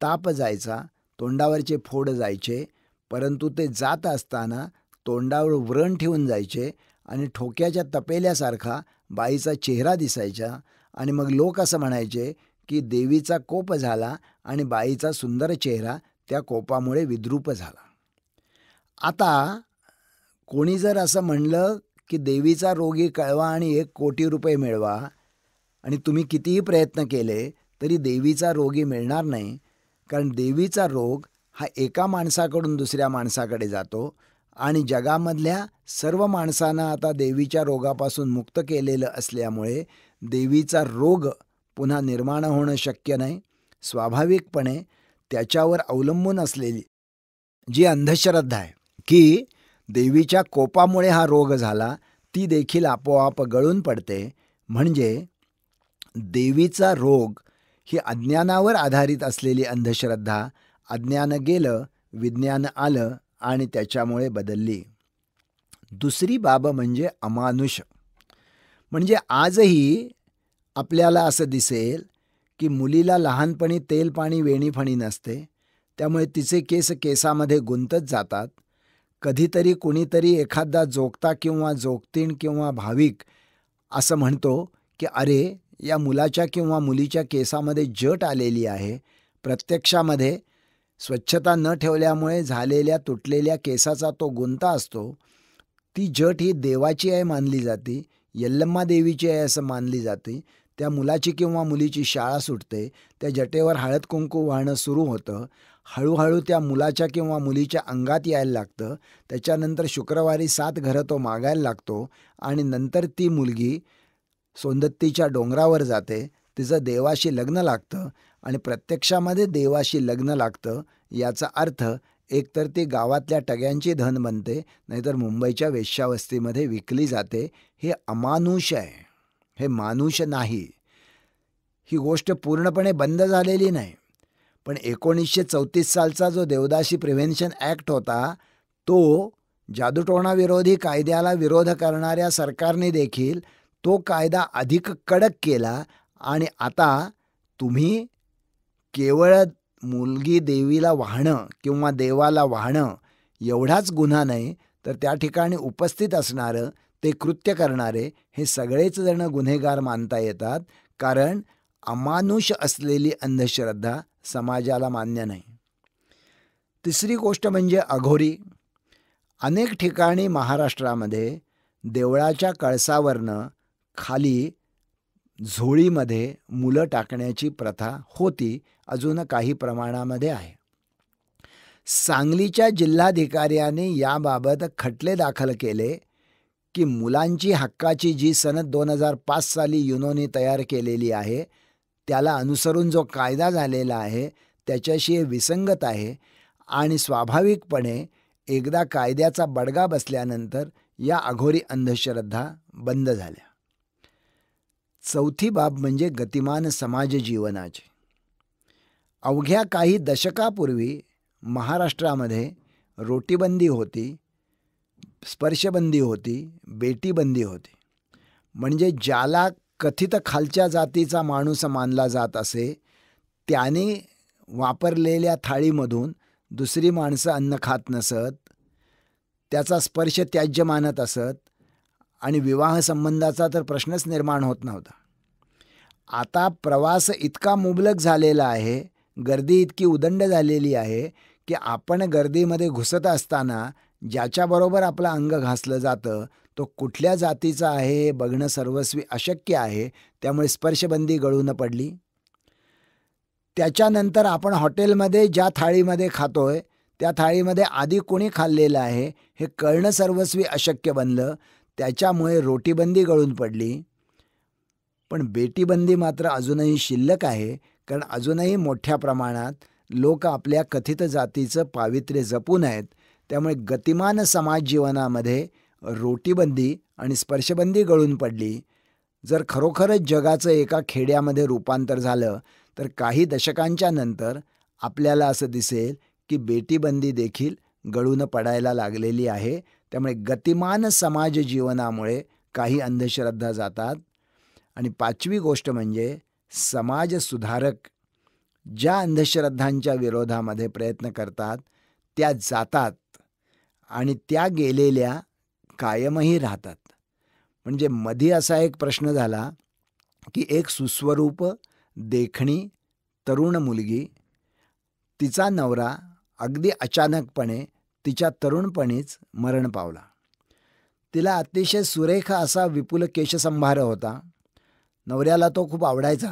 ताप जायचा तोंडावरचे फोड जायचे परंतु ते जात असताना तोंडावर व्रण ठेवून जायचे आणि ठोक्याच्या तपेल्यासारखा बाईचा चेहरा दिसायचा आणि मग लोक असं म्हणायचे की देवीचा कोप झाला आणि बाईचा सुंदर चेहरा त्या कोपामुळे विद्रूप झाला आता कोणी जर असं म्हणलं की देवीचा रोगी कळवा आणि एक कोटी रुपये मिळवा आणि तुम्ही कितीही प्रयत्न केले तरी देवीचा रोगी मिळणार नाही कारण देवीचा रोग हा एका माणसाकडून दुसऱ्या माणसाकडे जातो आणि जगामधल्या सर्व माणसांना आता देवीच्या रोगापासून मुक्त केलेलं असल्यामुळे देवीचा रोग पुन्हा निर्माण होणं शक्य नाही स्वाभाविकपणे त्याच्यावर अवलंबून असलेली जी अंधश्रद्धा आहे की देवीच्या कोपामुळे हा रोग झाला ती देखील आपोआप गळून पडते म्हणजे देवीचा रोग ही अज्ञानावर आधारित असलेली अंधश्रद्धा अज्ञान गेलं विज्ञान आलं आणि त्याच्यामुळे बदलली दुसरी बाब म्हणजे अमानुष म्हणजे आजही आपल्याला असं दिसेल की मुलीला लहानपणी तेल पाणी वेणीफणी नसते त्यामुळे तिचे केस केसामध्ये गुंतत जातात कधीतरी कुणीतरी एखादा जोगता किंवा जोगतीण किंवा भाविक असं म्हणतो की अरे या मुलाच्या किंवा मुलीच्या केसामध्ये जट आलेली आहे प्रत्यक्षामध्ये स्वच्छता न ठेवल्यामुळे झालेल्या तुटलेल्या केसाचा तो गुंता असतो ती जट ही देवाची आहे मानली जाते यल्लम्मा देवीची आहे असं मानली जाते त्या मुलाची किंवा मुलीची शाळा सुटते त्या जटेवर हळद कुंकू वाहणं सुरू होतं हळूहळू त्या मुलाच्या किंवा मुलीच्या अंगात यायला लागतं त्याच्यानंतर शुक्रवारी सात घरं तो मागायला लागतो आणि नंतर ती मुलगी सोंदत्तीच्या डोंगरावर जाते तिचं देवाशी लग्न लागतं आणि प्रत्यक्षामध्ये देवाशी लग्न लागतं याचा अर्थ एकतर ती गावातल्या टग्यांची धन बनते नाहीतर मुंबईच्या वेश्यावस्तीमध्ये विकली जाते हे अमानुष आहे हे मानुष नाही ही गोष्ट पूर्णपणे बंद झालेली नाही पण एकोणीसशे चौतीस सालचा जो देवदाशी प्रिव्हेन्शन ॲक्ट होता तो जादूटोणाविरोधी कायद्याला विरोध करणाऱ्या सरकारने देखील तो कायदा अधिक कडक केला आणि आता तुम्ही केवळ मुलगी देवीला वाहणं किंवा देवाला वाहणं एवढाच गुन्हा नाही तर त्या ठिकाणी उपस्थित असणारं ते कृत्य करणारे हे सगळेच जण गुन्हेगार मानता येतात कारण अमानुष असलेली अंधश्रद्धा समाजाला मान्य नाही तिसरी गोष्ट म्हणजे अघोरी अनेक ठिकाणी महाराष्ट्रामध्ये देवळाच्या कळसावरनं खाली झोळीमध्ये मुलं टाकण्याची प्रथा होती अजून काही प्रमाणामध्ये आहे सांगलीच्या जिल्हाधिकाऱ्याने याबाबत खटले दाखल केले की मुलांची हक्काची जी सनद दोन हजार पाच साली युनोने तयार केलेली आहे त्याला अनुसरून जो कायदा झालेला आहे त्याच्याशी विसंगत आहे आणि स्वाभाविकपणे एकदा कायद्याचा बडगा बसल्यानंतर या अघोरी अंधश्रद्धा बंद झाल्या चौथी बाब म्हणजे गतिमान समाज जीवनाची अवघ्या काही दशकापूर्वी महाराष्ट्रामध्ये रोटीबंदी होती स्पर्शबंदी होती बेटीबंदी होती म्हणजे ज्याला कथित खालच्या जातीचा माणूस मानला जात असे त्याने वापरलेल्या थाळीमधून दुसरी माणसं अन्न खात नसत त्याचा स्पर्श त्याज्य मानत असत आणि विवाह संबंधाचा तर प्रश्नच निर्माण होत नव्हता आता प्रवास इतका मुबलक झालेला आहे गर्दी इतकी उदंड झालेली आहे की आपण गर्दीमध्ये घुसत असताना ज्याच्याबरोबर आपलं अंग घासलं जातं तो कुठल्या जातीचा आहे हे बघणं सर्वस्वी अशक्य आहे त्यामुळे स्पर्शबंदी गळून पडली त्याच्यानंतर आपण हॉटेलमध्ये ज्या थाळीमध्ये खातोय त्या थाळीमध्ये आधी कोणी खाल्लेलं आहे हे कळणं सर्वस्वी अशक्य बनलं त्याच्यामुळे रोटीबंदी गळून पडली पण बेटीबंदी मात्र अजूनही शिल्लक आहे कारण अजूनही मोठ्या प्रमाणात लोक आपल्या कथित जातीचं पावित्र्य जपून आहेत त्यामुळे गतिमान समाज जीवनामध्ये रोटीबंदी आणि स्पर्शबंदी गळून पडली जर खरोखरच जगाचं एका खेड्यामध्ये रूपांतर झालं तर काही दशकांच्या नंतर आपल्याला असं दिसेल की बेटीबंदी देखील गळून पडायला लागलेली आहे त्यामुळे गतिमान समाज जीवनामुळे काही अंधश्रद्धा जातात आणि पाचवी गोष्ट म्हणजे समाज समाजसुधारक ज्या अंधश्रद्धांच्या विरोधामध्ये प्रयत्न करतात त्या जातात आणि त्या गेलेल्या कायमही राहतात म्हणजे मधी असा एक प्रश्न झाला की एक सुस्वरूप देखणी तरुण मुलगी तिचा नवरा अगदी अचानकपणे तिच्या तरुणपणीच मरण पावला तिला अतिशय सुरेख असा विपुल केशसंभार होता नवऱ्याला तो खूप आवडायचा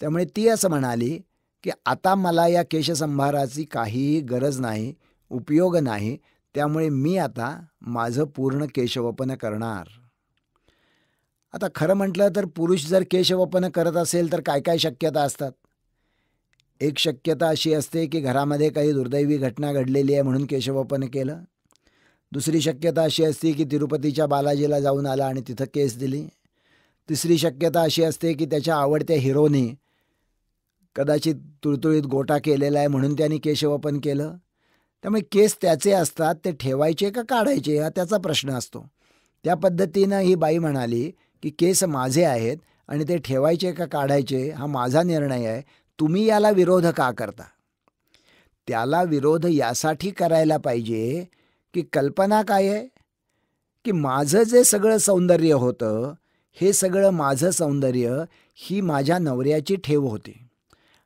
त्यामुळे ती असं म्हणाली की आता मला या केशसंभाराची काहीही गरज नाही उपयोग नाही त्यामुळे मी आता माझं पूर्ण केशवपन करणार आता खरं म्हटलं तर पुरुष जर केशवपन करत असेल तर काय काय शक्यता असतात एक शक्यता अशी असते की घरामध्ये काही दुर्दैवी घटना घडलेली आहे म्हणून केशवपन केलं दुसरी शक्यता अशी असते की तिरुपतीच्या बालाजीला जाऊन आला आणि तिथं केस दिली तिसरी शक्यता अशी असते की त्याच्या आवडत्या हिरोने कदाचित तुळतुळीत गोटा केलेला आहे म्हणून त्यांनी केशवपन केलं त्यामुळे केस त्याचे असतात ते ठेवायचे का काढायचे हा त्याचा प्रश्न असतो त्या पद्धतीनं ही बाई म्हणाली की केस माझे आहेत आणि ते ठेवायचे का काढायचे हा माझा निर्णय आहे तुम्ही याला विरोध का करता त्याला विरोध यासाठी करायला पाहिजे की कल्पना काय आहे की माझं जे सगळं सौंदर्य होतं हे सगळं माझं सौंदर्य ही माझ्या नवऱ्याची ठेव होती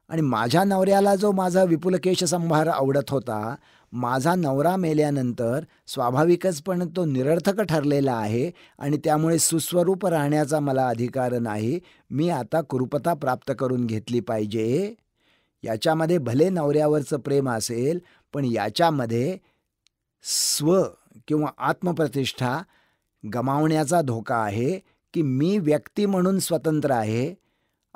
आणि माझ्या नवऱ्याला जो माझा विपुलकेश संभार आवडत होता माझा नवरा मेल्यानंतर स्वाभाविकच पण तो निरर्थक ठरलेला आहे आणि त्यामुळे सुस्वरूप राहण्याचा मला अधिकार नाही मी आता कृपता प्राप्त करून घेतली पाहिजे याच्यामध्ये भले नवऱ्यावरचं प्रेम असेल पण याच्यामध्ये स्व किंवा आत्मप्रतिष्ठा गमावण्याचा धोका आहे की मी व्यक्ती म्हणून स्वतंत्र आहे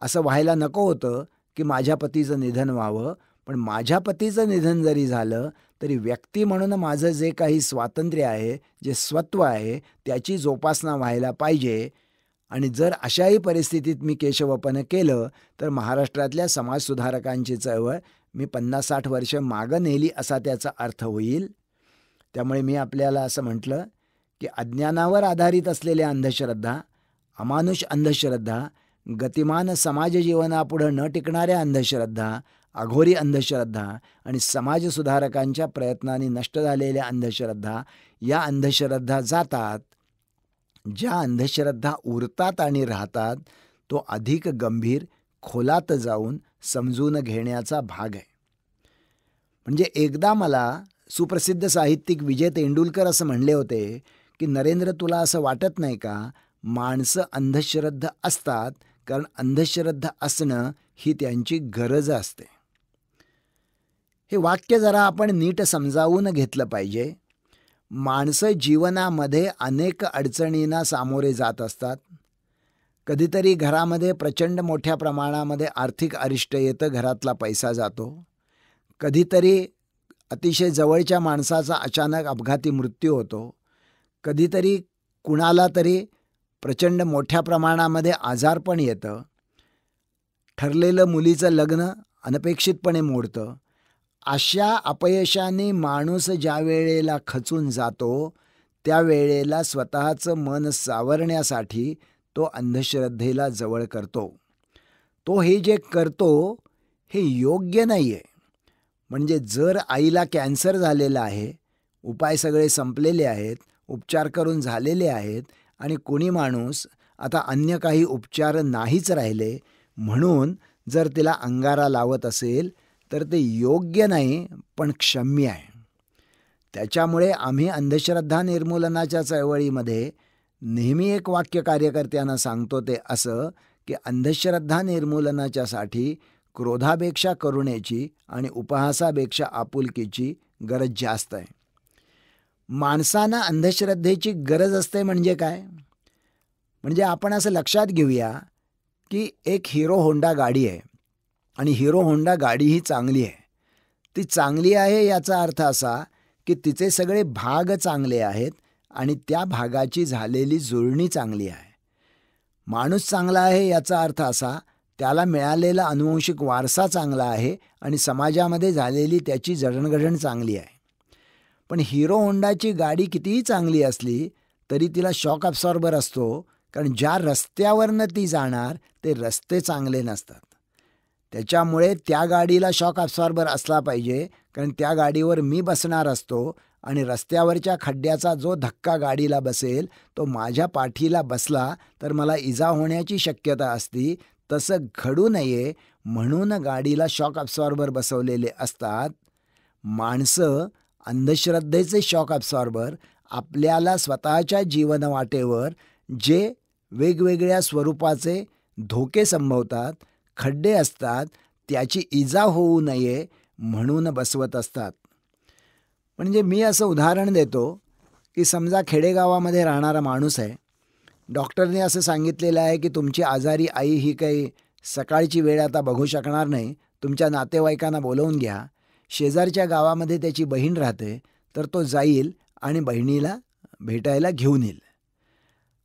असं व्हायला नको होतं की माझ्या पतीचं निधन व्हावं पण माझ्या पतीचं निधन जरी झालं तरी व्यक्ती म्हणून माझं जे काही स्वातंत्र्य आहे जे स्वत्व आहे त्याची जोपासना व्हायला पाहिजे आणि जर अशाही परिस्थितीत मी केशवपनं केलं तर महाराष्ट्रातल्या समाजसुधारकांची चळवळ मी पन्नास साठ वर्ष मागं नेली असा त्याचा अर्थ होईल त्यामुळे मी आपल्याला असं म्हटलं की अज्ञानावर आधारित असलेल्या अंधश्रद्धा अमानुष अंधश्रद्धा गतिमान समाज जीवनापुढं न टिकणाऱ्या अंधश्रद्धा अघोरी अंधश्रद्धा आणि समाजसुधारकांच्या प्रयत्नांनी नष्ट झालेल्या अंधश्रद्धा या अंधश्रद्धा जातात ज्या अंधश्रद्धा उरतात आणि राहतात तो अधिक गंभीर खोलात जाऊन समजून घेण्याचा भाग आहे म्हणजे एकदा मला सुप्रसिद्ध साहित्यिक विजय तेंडुलकर असं म्हणले होते की नरेंद्र तुला असं वाटत नाही का माणसं अंधश्रद्धा असतात कारण अंधश्रद्धा असणं ही त्यांची गरज असते हे वाक्य जरा आपण नीट समजावून घेतलं पाहिजे माणसं जीवनामध्ये अनेक अडचणींना सामोरे जात असतात कधीतरी घरामध्ये प्रचंड मोठ्या प्रमाणामध्ये आर्थिक अरिष्ट येतं घरातला पैसा जातो कधीतरी अतिशय जवळच्या माणसाचा अचानक अपघाती मृत्यू होतो कधीतरी कुणाला तरी प्रचंड मोठ्या प्रमाणामध्ये आजार पण येतं ठरलेलं मुलीचं लग्न अनपेक्षितपणे मोडतं अशा अपयशाने माणूस ज्या वेळेला खचून जातो त्यावेळेला स्वतःचं मन सावरण्यासाठी तो अंधश्रद्धेला जवळ करतो तो हे जे करतो हे योग्य नाही आहे म्हणजे जर आईला कॅन्सर झालेला आहे उपाय सगळे संपलेले आहेत उपचार करून झालेले आहेत आणि कोणी माणूस आता अन्य काही उपचार नाहीच राहिले म्हणून जर तिला अंगारा लावत असेल तर ते योग्य नाही पण क्षम्य आहे त्याच्यामुळे आम्ही अंधश्रद्धा निर्मूलनाच्या चळवळीमध्ये नेहमी एक वाक्य कार्यकर्त्यांना सांगतो ते असं की अंधश्रद्धा निर्मूलनाच्यासाठी क्रोधापेक्षा करुणेची आणि उपहासापेक्षा आपुलकीची गरज जास्त आहे माणसांना अंधश्रद्धेची गरज असते म्हणजे काय म्हणजे आपण असं लक्षात घेऊया की एक हिरो होंडा गाडी आहे आणि हिरो होंडा गाडी ही चांगली आहे ती चांगली आहे याचा अर्थ असा की तिचे सगळे भाग चांगले आहेत आणि त्या भागाची झालेली जुळणी चांगली आहे माणूस चांगला आहे याचा अर्थ असा त्याला मिळालेला अनुवंशिक वारसा चांगला आहे आणि समाजामध्ये झालेली त्याची जडणघडण चांगली आहे पण हिरो होंडाची गाडी कितीही चांगली असली तरी तिला शॉक ऑब्सॉर्बर असतो कारण ज्या रस्त्यावरनं ती जाणार ते रस्ते चांगले नसतात त्याच्यामुळे त्या गाडीला शॉक ऑब्सॉर्बर असला पाहिजे कारण त्या गाडीवर मी बसणार असतो आणि रस्त्यावरच्या खड्ड्याचा जो धक्का गाडीला बसेल तो माझ्या पाठीला बसला तर मला इजा होण्याची शक्यता असती तसं घडू नये म्हणून गाडीला शॉक ॲब्सॉर्बर बसवलेले असतात माणसं अंधश्रद्धेचे शॉक ॲब्सॉर्बर आपल्याला स्वतःच्या जीवनवाटेवर जे वेगवेगळ्या स्वरूपाचे धोके संभवतात खड्डे असतात त्याची इजा होऊ नये म्हणून बसवत असतात म्हणजे मी असं उदाहरण देतो की समजा खेडेगावामध्ये राहणारा माणूस आहे डॉक्टरने असं सांगितलेलं आहे की तुमची आजारी आई ही काही सकाळची वेळ आता बघू शकणार नाही तुमच्या नातेवाईकांना बोलवून घ्या शेजारच्या गावामध्ये त्याची बहीण राहते तर तो जाईल आणि बहिणीला भेटायला घेऊन येईल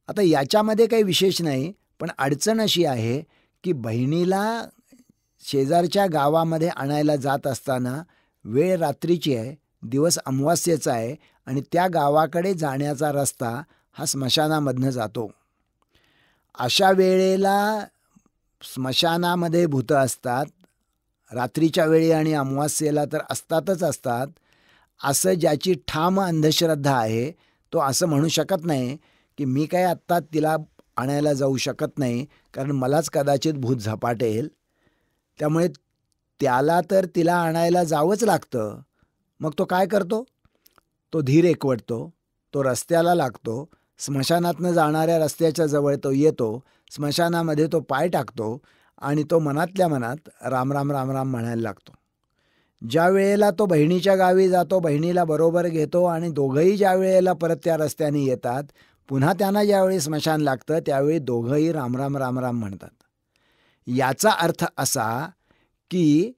आता याच्यामध्ये काही विशेष नाही पण अडचण अशी आहे की बहिणीला शेजारच्या गावामध्ये आणायला जात असताना वेळ रात्रीची आहे दिवस अमावास्येचा आहे आणि त्या गावाकडे जाण्याचा रस्ता हा स्मशानामधनं जातो अशा वेळेला स्मशानामध्ये भूतं असतात रात्रीच्या वेळी आणि अमावास्येला तर असतातच असतात असं ज्याची ठाम अंधश्रद्धा आहे तो असं म्हणू शकत नाही की मी काय आत्ता तिला आणायला जाऊ शकत नाही कारण मलाच कदाचित भूत झपाटेल त्यामुळे त्याला तर तिला आणायला जावंच लागतं मग तो काय करतो तो धीर एकवटतो तो रस्त्याला लागतो स्मशानातनं जाणाऱ्या रस्त्याच्या जवळ तो येतो स्मशानामध्ये तो पाय टाकतो आणि तो मनातल्या मनात राम राम राम राम म्हणायला लागतो ज्या वेळेला तो बहिणीच्या गावी जातो बहिणीला बरोबर घेतो आणि दोघंही ज्या वेळेला परत त्या रस्त्याने येतात पुन्हा त्यांना ज्यावेळी स्मशान लागतं त्यावेळी दोघंही रामराम रामराम म्हणतात याचा अर्थ असा की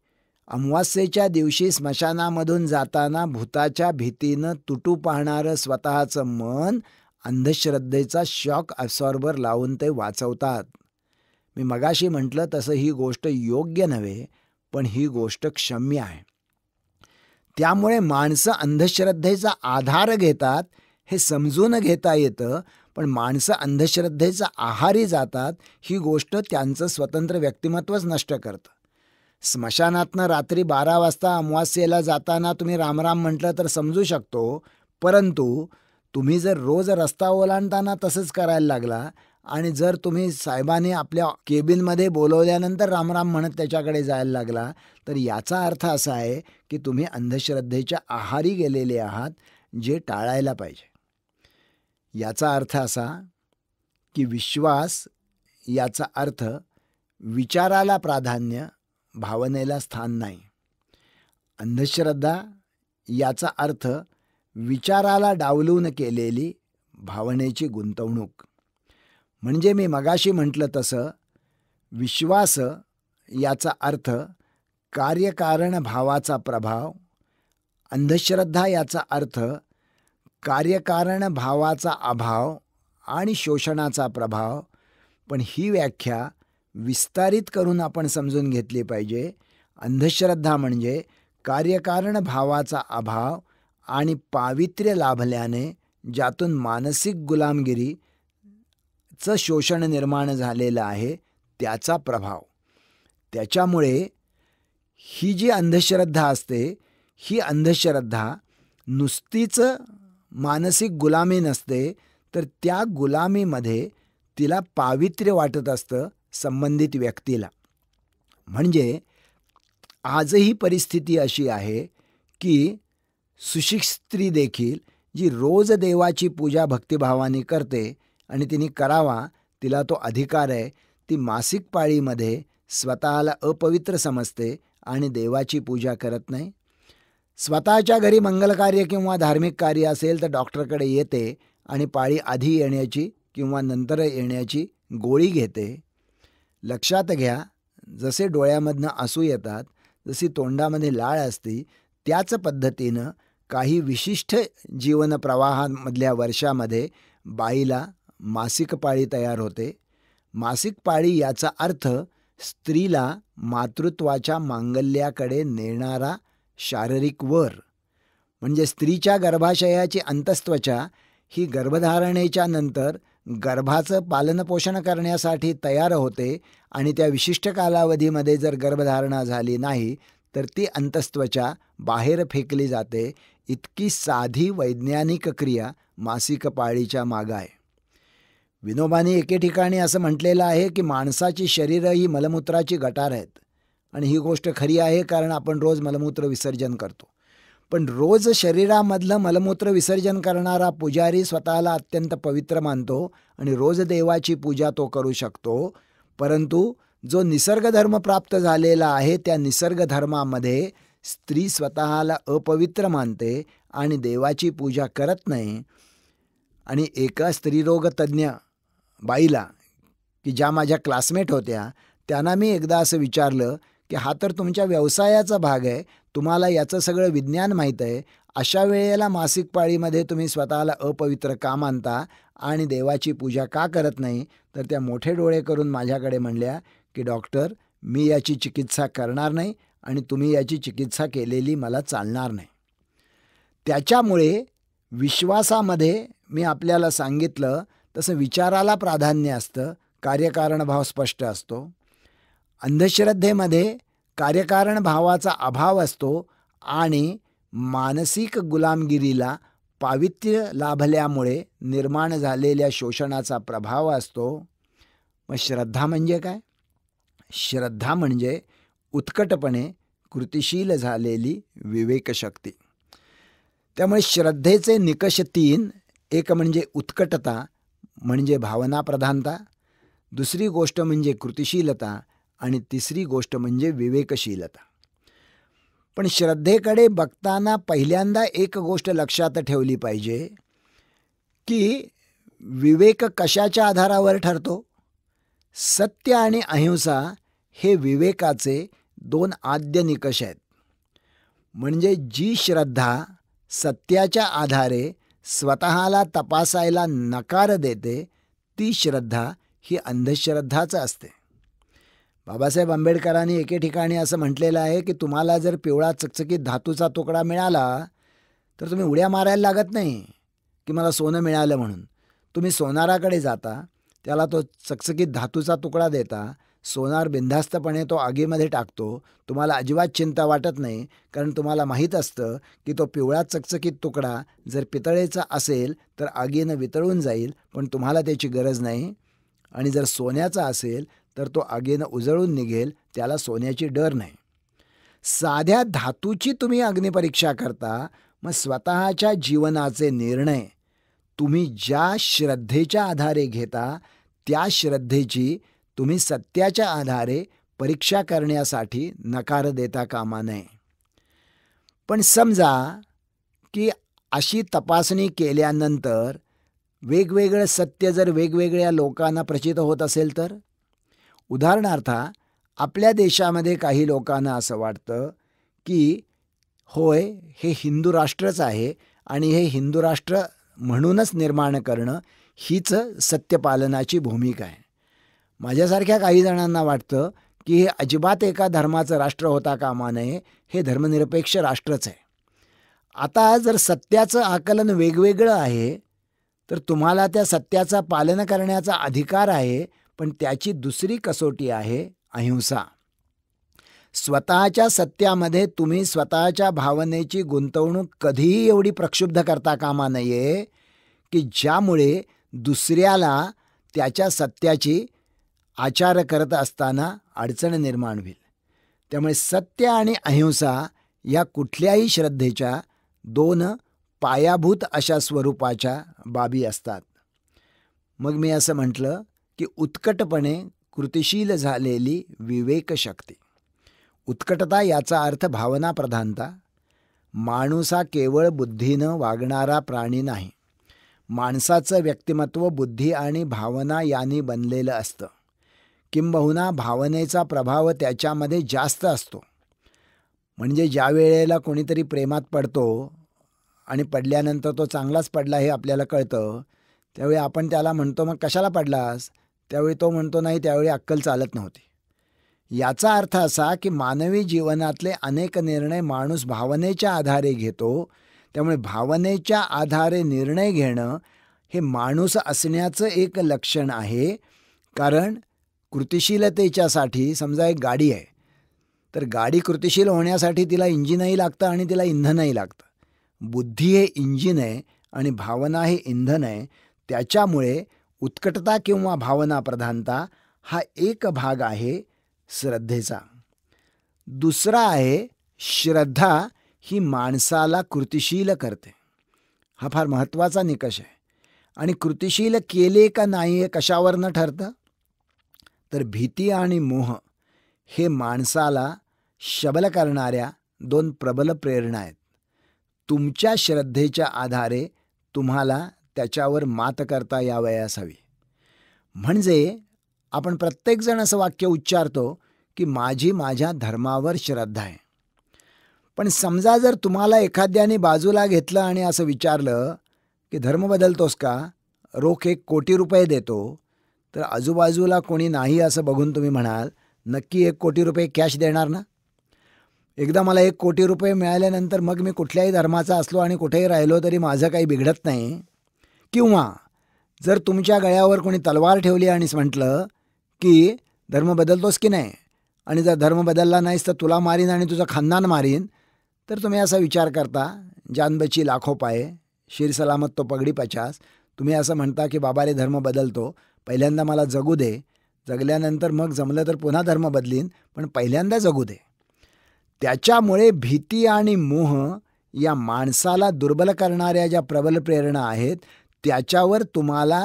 अमावास्येच्या दिवशी स्मशानामधून जाताना भूताच्या भीतीनं तुटू पाहणारं स्वतःचं मन अंधश्रद्धेचा शॉक अब्सॉर्बर लावून ते वाचवतात मी मगाशी म्हटलं तसं ही गोष्ट योग्य नव्हे पण ही गोष्ट क्षम्य आहे त्यामुळे माणसं अंधश्रद्धेचा आधार घेतात हे समजून घेता येतं पण माणसं अंधश्रद्धेचा आहारी जातात ही गोष्ट त्यांचं स्वतंत्र व्यक्तिमत्वच नष्ट करतं स्मशानातनं रात्री बारा वाजता अमावास्येला जाताना तुम्ही रामराम म्हटलं तर समजू शकतो परंतु तुम्ही जर रोज रस्ता ओलांडताना तसंच करायला लागला आणि जर तुम्ही साहेबाने आपल्या केबिनमध्ये बोलवल्यानंतर रामराम म्हणत त्याच्याकडे जायला लागला तर याचा अर्थ असा आहे की तुम्ही अंधश्रद्धेच्या आहारी गेलेले आहात जे टाळायला पाहिजे याचा अर्थ असा की विश्वास याचा अर्थ विचाराला प्राधान्य भावनेला स्थान नाही अंधश्रद्धा याचा अर्थ विचाराला डावलून केलेली भावनेची गुंतवणूक म्हणजे मी मगाशी म्हटलं तसं विश्वास याचा अर्थ कार्यकारण भावाचा प्रभाव अंधश्रद्धा याचा अर्थ कार्यकारण भावाचा अभाव आणि शोषणाचा प्रभाव पण ही व्याख्या विस्तारित करून आपण समजून घेतली पाहिजे अंधश्रद्धा म्हणजे कार्यकारण भावाचा अभाव आणि पावित्र्य लाभल्याने ज्यातून मानसिक गुलामगिरी चं शोषण निर्माण झालेलं आहे त्याचा प्रभाव त्याच्यामुळे ही जी अंधश्रद्धा असते ही अंधश्रद्धा नुसतीच मानसिक गुलामी नसते तर त्या गुलामीमध्ये तिला पावित्र्य वाटत असतं संबंधित व्यक्तीला म्हणजे आजही परिस्थिती अशी आहे की सुशिक स्त्री देखील जी रोज देवाची पूजा भक्तिभावाने करते आणि तिने करावा तिला तो अधिकार आहे ती मासिक पाळीमध्ये स्वतःला अपवित्र समजते आणि देवाची पूजा करत नाही स्वतःच्या घरी मंगलकार्य किंवा धार्मिक कार्य असेल तर डॉक्टरकडे येते आणि पाळी आधी येण्याची किंवा नंतर येण्याची गोळी घेते लक्षात घ्या जसे डोळ्यामधनं आसू येतात जशी तोंडामध्ये लाळ असती त्याच पद्धतीनं काही विशिष्ट जीवनप्रवाहामधल्या वर्षामध्ये बाईला मासिक पाळी तयार होते मासिक पाळी याचा अर्थ स्त्रीला मातृत्वाच्या मांगल्याकडे नेणारा शारीरिक वर म्हणजे स्त्रीच्या गर्भाशयाची अंतस्त्वचा ही गर्भधारणेच्या नंतर गर्भाचं पालनपोषण करण्यासाठी तयार होते आणि त्या विशिष्ट कालावधीमध्ये जर गर्भधारणा झाली नाही तर ती अंतस्त्वचा बाहेर फेकली जाते इतकी साधी वैज्ञानिक क्रिया मासिक पाळीच्या मागं आहे विनोबाने एके ठिकाणी असं म्हटलेलं आहे की माणसाची शरीरं ही मलमूत्राची गटार आहेत आणि ही गोष्ट खरी आहे कारण आपण रोज मलमूत्र विसर्जन करतो पण रोज शरीरामधलं मलमूत्र विसर्जन करणारा पुजारी स्वतःला अत्यंत पवित्र मानतो आणि रोज देवाची पूजा तो करू शकतो परंतु जो निसर्गधर्म प्राप्त झालेला आहे त्या निसर्ग धर्मामध्ये स्त्री स्वतःला अपवित्र मानते आणि देवाची पूजा करत नाही आणि एका स्त्रीरोगतज्ञ बाईला की ज्या माझ्या क्लासमेट होत्या त्यांना मी एकदा असं विचारलं की हा तर तुमच्या व्यवसायाचा भाग आहे तुम्हाला याचं सगळं विज्ञान माहीत आहे अशा वेळेला मासिक पाळीमध्ये तुम्ही स्वतःला अपवित्र का मानता आणि देवाची पूजा का करत नाही तर त्या मोठे डोळे करून माझ्याकडे म्हणल्या की डॉक्टर मी याची चिकित्सा करणार नाही आणि तुम्ही याची चिकित्सा केलेली मला चालणार नाही त्याच्यामुळे विश्वासामध्ये मी आपल्याला सांगितलं तसं विचाराला प्राधान्य असतं कार्यकारण भाव स्पष्ट असतो अंधश्रद्धेमध्ये कार्यकारण भावाचा अभाव असतो आणि मानसिक गुलामगिरीला पावित्र्य लाभल्यामुळे निर्माण झालेल्या शोषणाचा प्रभाव असतो मग श्रद्धा म्हणजे काय श्रद्धा म्हणजे उत्कटपणे कृतिशील झालेली विवेकशक्ती त्यामुळे श्रद्धेचे निकष तीन एक म्हणजे उत्कटता म्हणजे भावनाप्रधानता दुसरी गोष्ट म्हणजे कृतिशीलता आणि तिसरी गोष्ट म्हणजे विवेकशीलता पण श्रद्धेकडे बघताना पहिल्यांदा एक गोष्ट लक्षात ठेवली पाहिजे की विवेक कशाच्या आधारावर ठरतो सत्य आणि अहिंसा हे विवेकाचे दोन आद्य निकष आहेत म्हणजे जी श्रद्धा सत्याच्या आधारे स्वतहाला तपासायला नकार देते ती श्रद्धा ही अंधश्रद्धाच असते बाबासाहेब आंबेडकरांनी एके ठिकाणी असं म्हटलेलं आहे की तुम्हाला जर पिवळा चकचकीत धातूचा तुकडा मिळाला तर तुम्ही उड्या मारायला लागत नाही की मला सोनं मिळालं म्हणून तुम्ही सोनाराकडे जाता त्याला तो चकचकीत धातूचा तुकडा देता सोनार बिनधास्तपणे तो आगीमध्ये टाकतो तुम्हाला अजिबात चिंता वाटत नाही कारण तुम्हाला माहीत असतं की तो पिवळा चकचकीत तुकडा जर पितळेचा असेल तर आगीनं वितळून जाईल पण तुम्हाला त्याची गरज नाही आणि जर सोन्याचा असेल तर तो आगीनं उजळून निघेल त्याला सोन्याची डर नाही साध्या धातूची तुम्ही अग्निपरीक्षा करता मग स्वतःच्या जीवनाचे निर्णय तुम्ही ज्या श्रद्धेच्या आधारे घेता त्या श्रद्धेची तुम्ही सत्याच्या आधारे परीक्षा करण्यासाठी नकार देता कामा नये पण समजा की अशी तपासणी केल्यानंतर वेगवेगळं सत्य जर वेगवेगळ्या लोकांना प्रचित होत असेल तर उदाहरणार्थ आपल्या देशामध्ये काही लोकांना असं वाटतं की होय हे हिंदू राष्ट्रच आहे आणि हे हिंदू राष्ट्र म्हणूनच निर्माण करणं हीच सत्यपालनाची भूमिका आहे माझ्यासारख्या काही जणांना वाटतं की हे अजिबात एका धर्माचं राष्ट्र होता कामा नये हे धर्मनिरपेक्ष राष्ट्रच आहे आता जर सत्याचं आकलन वेगवेगळं आहे तर तुम्हाला त्या सत्याचा पालन करण्याचा अधिकार आहे पण त्याची दुसरी कसोटी आहे अहिंसा स्वतःच्या सत्यामध्ये तुम्ही स्वतःच्या भावनेची गुंतवणूक कधीही एवढी प्रक्षुब्ध करता कामा नये की ज्यामुळे दुसऱ्याला त्याच्या सत्याची आचार करत असताना अडचण निर्माण होईल त्यामुळे सत्य आणि अहिंसा या कुठल्याही श्रद्धेच्या दोन पायाभूत अशा स्वरूपाच्या बाबी असतात मग मी असं म्हटलं की उत्कटपणे कृतिशील झालेली विवेकशक्ती उत्कटता याचा अर्थ भावना प्रधानता हा केवळ बुद्धीनं वागणारा प्राणी नाही माणसाचं व्यक्तिमत्व बुद्धी आणि भावना यांनी बनलेलं असतं किंबहुना भावनेचा प्रभाव त्याच्यामध्ये जास्त असतो म्हणजे ज्या वेळेला कोणीतरी प्रेमात पडतो आणि पडल्यानंतर तो चांगलाच पडला हे आपल्याला कळतं त्यावेळी आपण त्याला म्हणतो मग कशाला पडलास त्यावेळी तो म्हणतो नाही त्यावेळी अक्कल चालत नव्हती याचा अर्थ असा की मानवी जीवनातले अनेक निर्णय माणूस भावनेच्या आधारे घेतो त्यामुळे भावनेच्या आधारे निर्णय घेणं हे माणूस असण्याचं एक लक्षण आहे कारण कृतिशीलतेच्यासाठी समजा एक गाडी आहे तर गाडी कृतिशील होण्यासाठी तिला इंजिनही लागतं आणि तिला इंधनही लागतं बुद्धी हे इंजिन आहे आणि भावना हे इंधन आहे त्याच्यामुळे उत्कटता किंवा भावना प्रधानता हा एक भाग आहे श्रद्धेचा दुसरा आहे श्रद्धा ही माणसाला कृतिशील करते हा फार महत्त्वाचा निकष आहे आणि कृतिशील केले का नाही हे कशावरनं ठरतं तर भीती आणि मोह हे माणसाला शबल करणाऱ्या दोन प्रबल प्रेरणा आहेत तुमच्या श्रद्धेच्या आधारे तुम्हाला त्याच्यावर मात करता यावयास असावी म्हणजे आपण प्रत्येकजण असं वाक्य उच्चारतो की माझी माझ्या धर्मावर श्रद्धा आहे पण समजा जर तुम्हाला एखाद्याने बाजूला घेतलं आणि असं विचारलं की धर्म बदलतोस का रोख एक कोटी रुपये देतो तर आजूबाजूला कोणी नाही असं बघून तुम्ही म्हणाल नक्की एक कोटी रुपये कॅश देणार ना एकदा मला एक कोटी रुपये मिळाल्यानंतर मग मी कुठल्याही धर्माचा असलो आणि कुठेही राहिलो तरी माझं काही बिघडत नाही किंवा जर तुमच्या गळ्यावर कोणी तलवार ठेवली आणि म्हटलं की धर्म बदलतोस की नाही आणि जर धर्म बदलला नाहीस तर तुला मारीन आणि तुझं खानदान मारीन तर तुम्ही असा विचार करता जानबची लाखो पाये शिरसलामत तो पगडी पचास तुम्ही असं म्हणता की बाबा रे धर्म बदलतो पहिल्यांदा मला जगू दे जगल्यानंतर मग जमलं तर पुन्हा धर्म बदलीन पण पहिल्यांदा जगू दे त्याच्यामुळे भीती आणि मोह या माणसाला दुर्बल करणाऱ्या ज्या प्रबल प्रेरणा आहेत त्याच्यावर तुम्हाला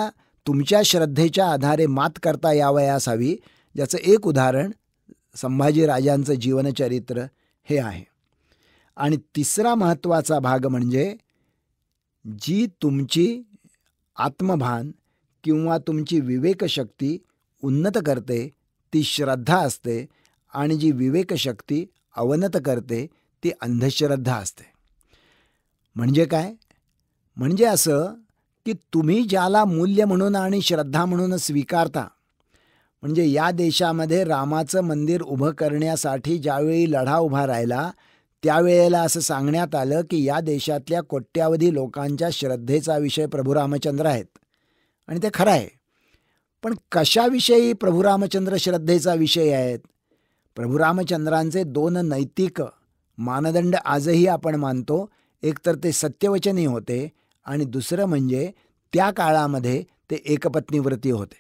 तुमच्या श्रद्धेच्या आधारे मात करता यावयास हवी ज्याचं एक उदाहरण संभाजीराजांचं जीवनचरित्र हे आहे आणि तिसरा महत्त्वाचा भाग म्हणजे जी तुमची आत्मभान किंवा तुमची विवेकशक्ती उन्नत करते ती श्रद्धा असते आणि जी विवेकशक्ती अवनत करते ती अंधश्रद्धा असते म्हणजे काय म्हणजे असं की तुम्ही ज्याला मूल्य म्हणून आणि श्रद्धा म्हणून स्वीकारता म्हणजे या देशामध्ये रामाचं मंदिर उभं करण्यासाठी ज्यावेळी लढा उभा राहिला त्यावेळेला असं सांगण्यात आलं की या देशातल्या कोट्यावधी लोकांच्या श्रद्धेचा विषय प्रभू रामचंद्र आहेत आणि ते खरं आहे पण कशाविषयी प्रभू रामचंद्र श्रद्धेचा विषय आहेत प्रभू रामचंद्रांचे दोन नैतिक मानदंड आजही आपण मानतो एक तर ते सत्यवचनी होते आणि दुसरं म्हणजे त्या काळामध्ये ते एकपत्नीव्रती होते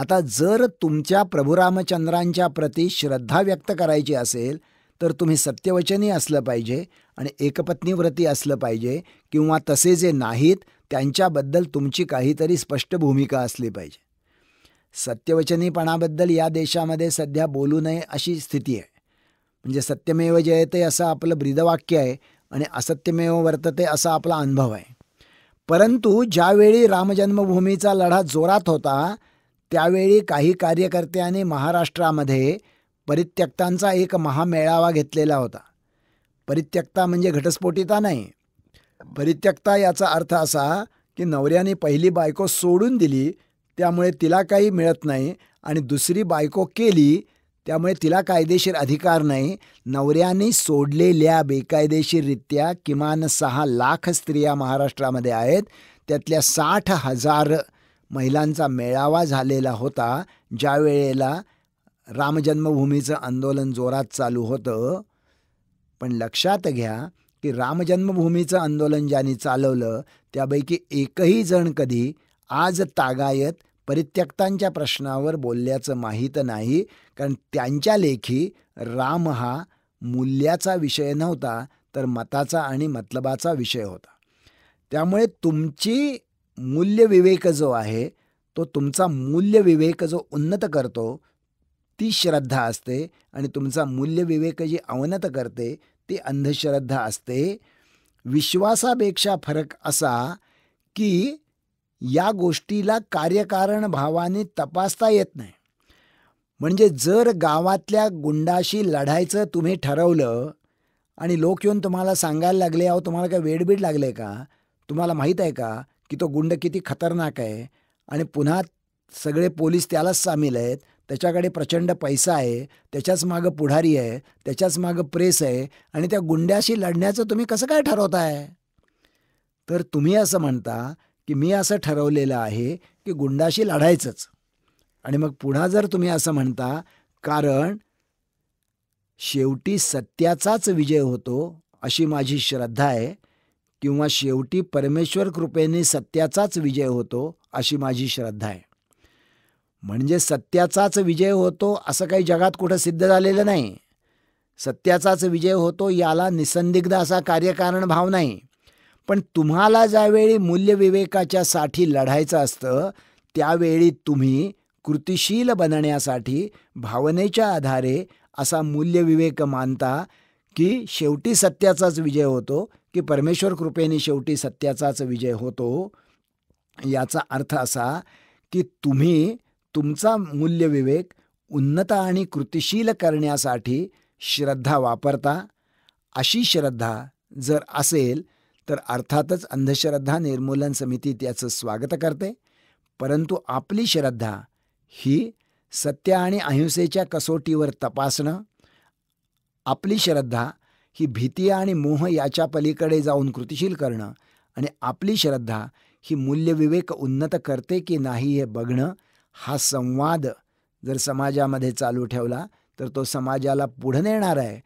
आता जर तुमच्या प्रभू रामचंद्रांच्या प्रती श्रद्धा व्यक्त करायची असेल तर तुम्ही सत्यवचनी असलं पाहिजे आणि एकपत्नीव्रती असलं पाहिजे किंवा तसे जे नाहीत त्यांच्याबद्दल तुमची काहीतरी स्पष्ट भूमिका असली पाहिजे सत्यवचनीपणाबद्दल या देशामध्ये सध्या बोलू नये अशी स्थिती आहे म्हणजे सत्यमेव जयते असं आपलं ब्रीदवाक्य आहे आणि असत्यमेव वर्तते असा आपला अनुभव आहे परंतु ज्यावेळी रामजन्मभूमीचा लढा जोरात होता त्यावेळी काही कार्यकर्त्यांनी महाराष्ट्रामध्ये परित्यक्तांचा एक महामेळावा घेतलेला होता परित्यक्ता म्हणजे घटस्फोटिता नाही परित्यक्ता याचा अर्थ असा की नवऱ्याने पहिली बायको सोडून दिली त्यामुळे तिला काही मिळत नाही आणि दुसरी बायको केली त्यामुळे तिला कायदेशीर अधिकार नाही नवऱ्याने सोडलेल्या बेकायदेशीररित्या किमान सहा लाख स्त्रिया महाराष्ट्रामध्ये आहेत त्यातल्या साठ हजार महिलांचा मेळावा झालेला होता ज्या वेळेला रामजन्मभूमीचं आंदोलन जोरात चालू होतं पण लक्षात घ्या की रामजन्मभूमीचं आंदोलन ज्यांनी चालवलं त्यापैकी एकही जण कधी आज तागायत परित्यक्तांच्या प्रश्नावर बोलल्याचं माहीत नाही कारण त्यांच्या लेखी राम हा मूल्याचा विषय नव्हता तर मताचा आणि मतलबाचा विषय होता त्यामुळे तुमची मूल्यविवेक जो आहे तो तुमचा मूल्यविवेक जो उन्नत करतो ती श्रद्धा असते आणि तुमचा मूल्यविवेक जी अवनत करते ती अंधश्रद्धा असते विश्वासापेक्षा फरक असा की या गोष्टीला कार्यकारण भावाने तपासता येत नाही म्हणजे जर गावातल्या गुंडाशी लढायचं तुम्ही ठरवलं आणि लोक येऊन तुम्हाला सांगायला लागले अहो तुम्हाला काय वेडबीड लागले का तुम्हाला माहीत आहे का की तो गुंड किती खतरनाक आहे आणि पुन्हा सगळे पोलीस त्यालाच सामील आहेत त्याच्याकडे प्रचंड पैसा आहे त्याच्याच मागं पुढारी आहे त्याच्याच मागं प्रेस आहे आणि त्या गुंड्याशी लढण्याचं तुम्ही कसं काय ठरवताय तर तुम्ही असं म्हणता की मी असं ठरवलेलं आहे की गुंडाशी लढायचंच आणि मग पुन्हा जर तुम्ही असं म्हणता कारण शेवटी सत्याचाच विजय होतो अशी माझी श्रद्धा आहे किंवा शेवटी परमेश्वर कृपेने सत्याचाच विजय होतो अशी माझी श्रद्धा आहे म्हणजे सत्याचाच विजय होतो असं काही जगात कुठं सिद्ध झालेलं नाही सत्याचाच विजय होतो याला निसंदिग्ध असा कार्यकारण भाव नाही पण तुम्हाला ज्यावेळी मूल्यविवेकाच्या साठी लढायचं असतं त्यावेळी तुम्ही कृतिशील बनण्यासाठी भावनेच्या आधारे असा मूल्यविवेक मानता की शेवटी सत्याचाच विजय होतो की परमेश्वर कृपेने शेवटी सत्याचाच विजय होतो याचा अर्थ असा की तुम्ही तुमचा मूल्यविवेक उन्नत आणि कृतिशील करण्यासाठी श्रद्धा वापरता अशी श्रद्धा जर असेल तर अर्थातच अंधश्रद्धा निर्मूलन समिती त्याचं स्वागत करते परंतु आपली श्रद्धा ही सत्य आणि अहिंसेच्या कसोटीवर तपासणं आपली श्रद्धा ही भीती आणि मोह याच्या पलीकडे जाऊन कृतिशील करणं आणि आपली श्रद्धा ही मूल्यविवेक उन्नत करते की नाही हे बघणं हा संवाद जर समाजामध्ये चालू ठेवला तर तो समाजाला पुढं नेणार आहे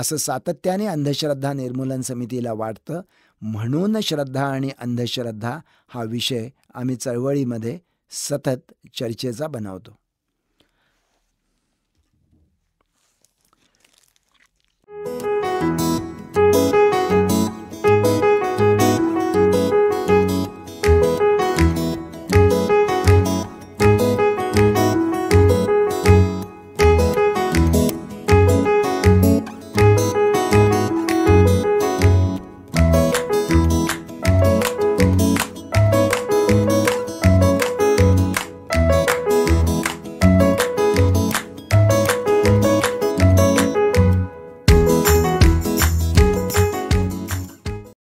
असं सातत्याने अंधश्रद्धा निर्मूलन समितीला वाटतं म्हणून श्रद्धा आणि अंधश्रद्धा हा विषय आम्ही चळवळीमध्ये सतत चर्चेचा बनवतो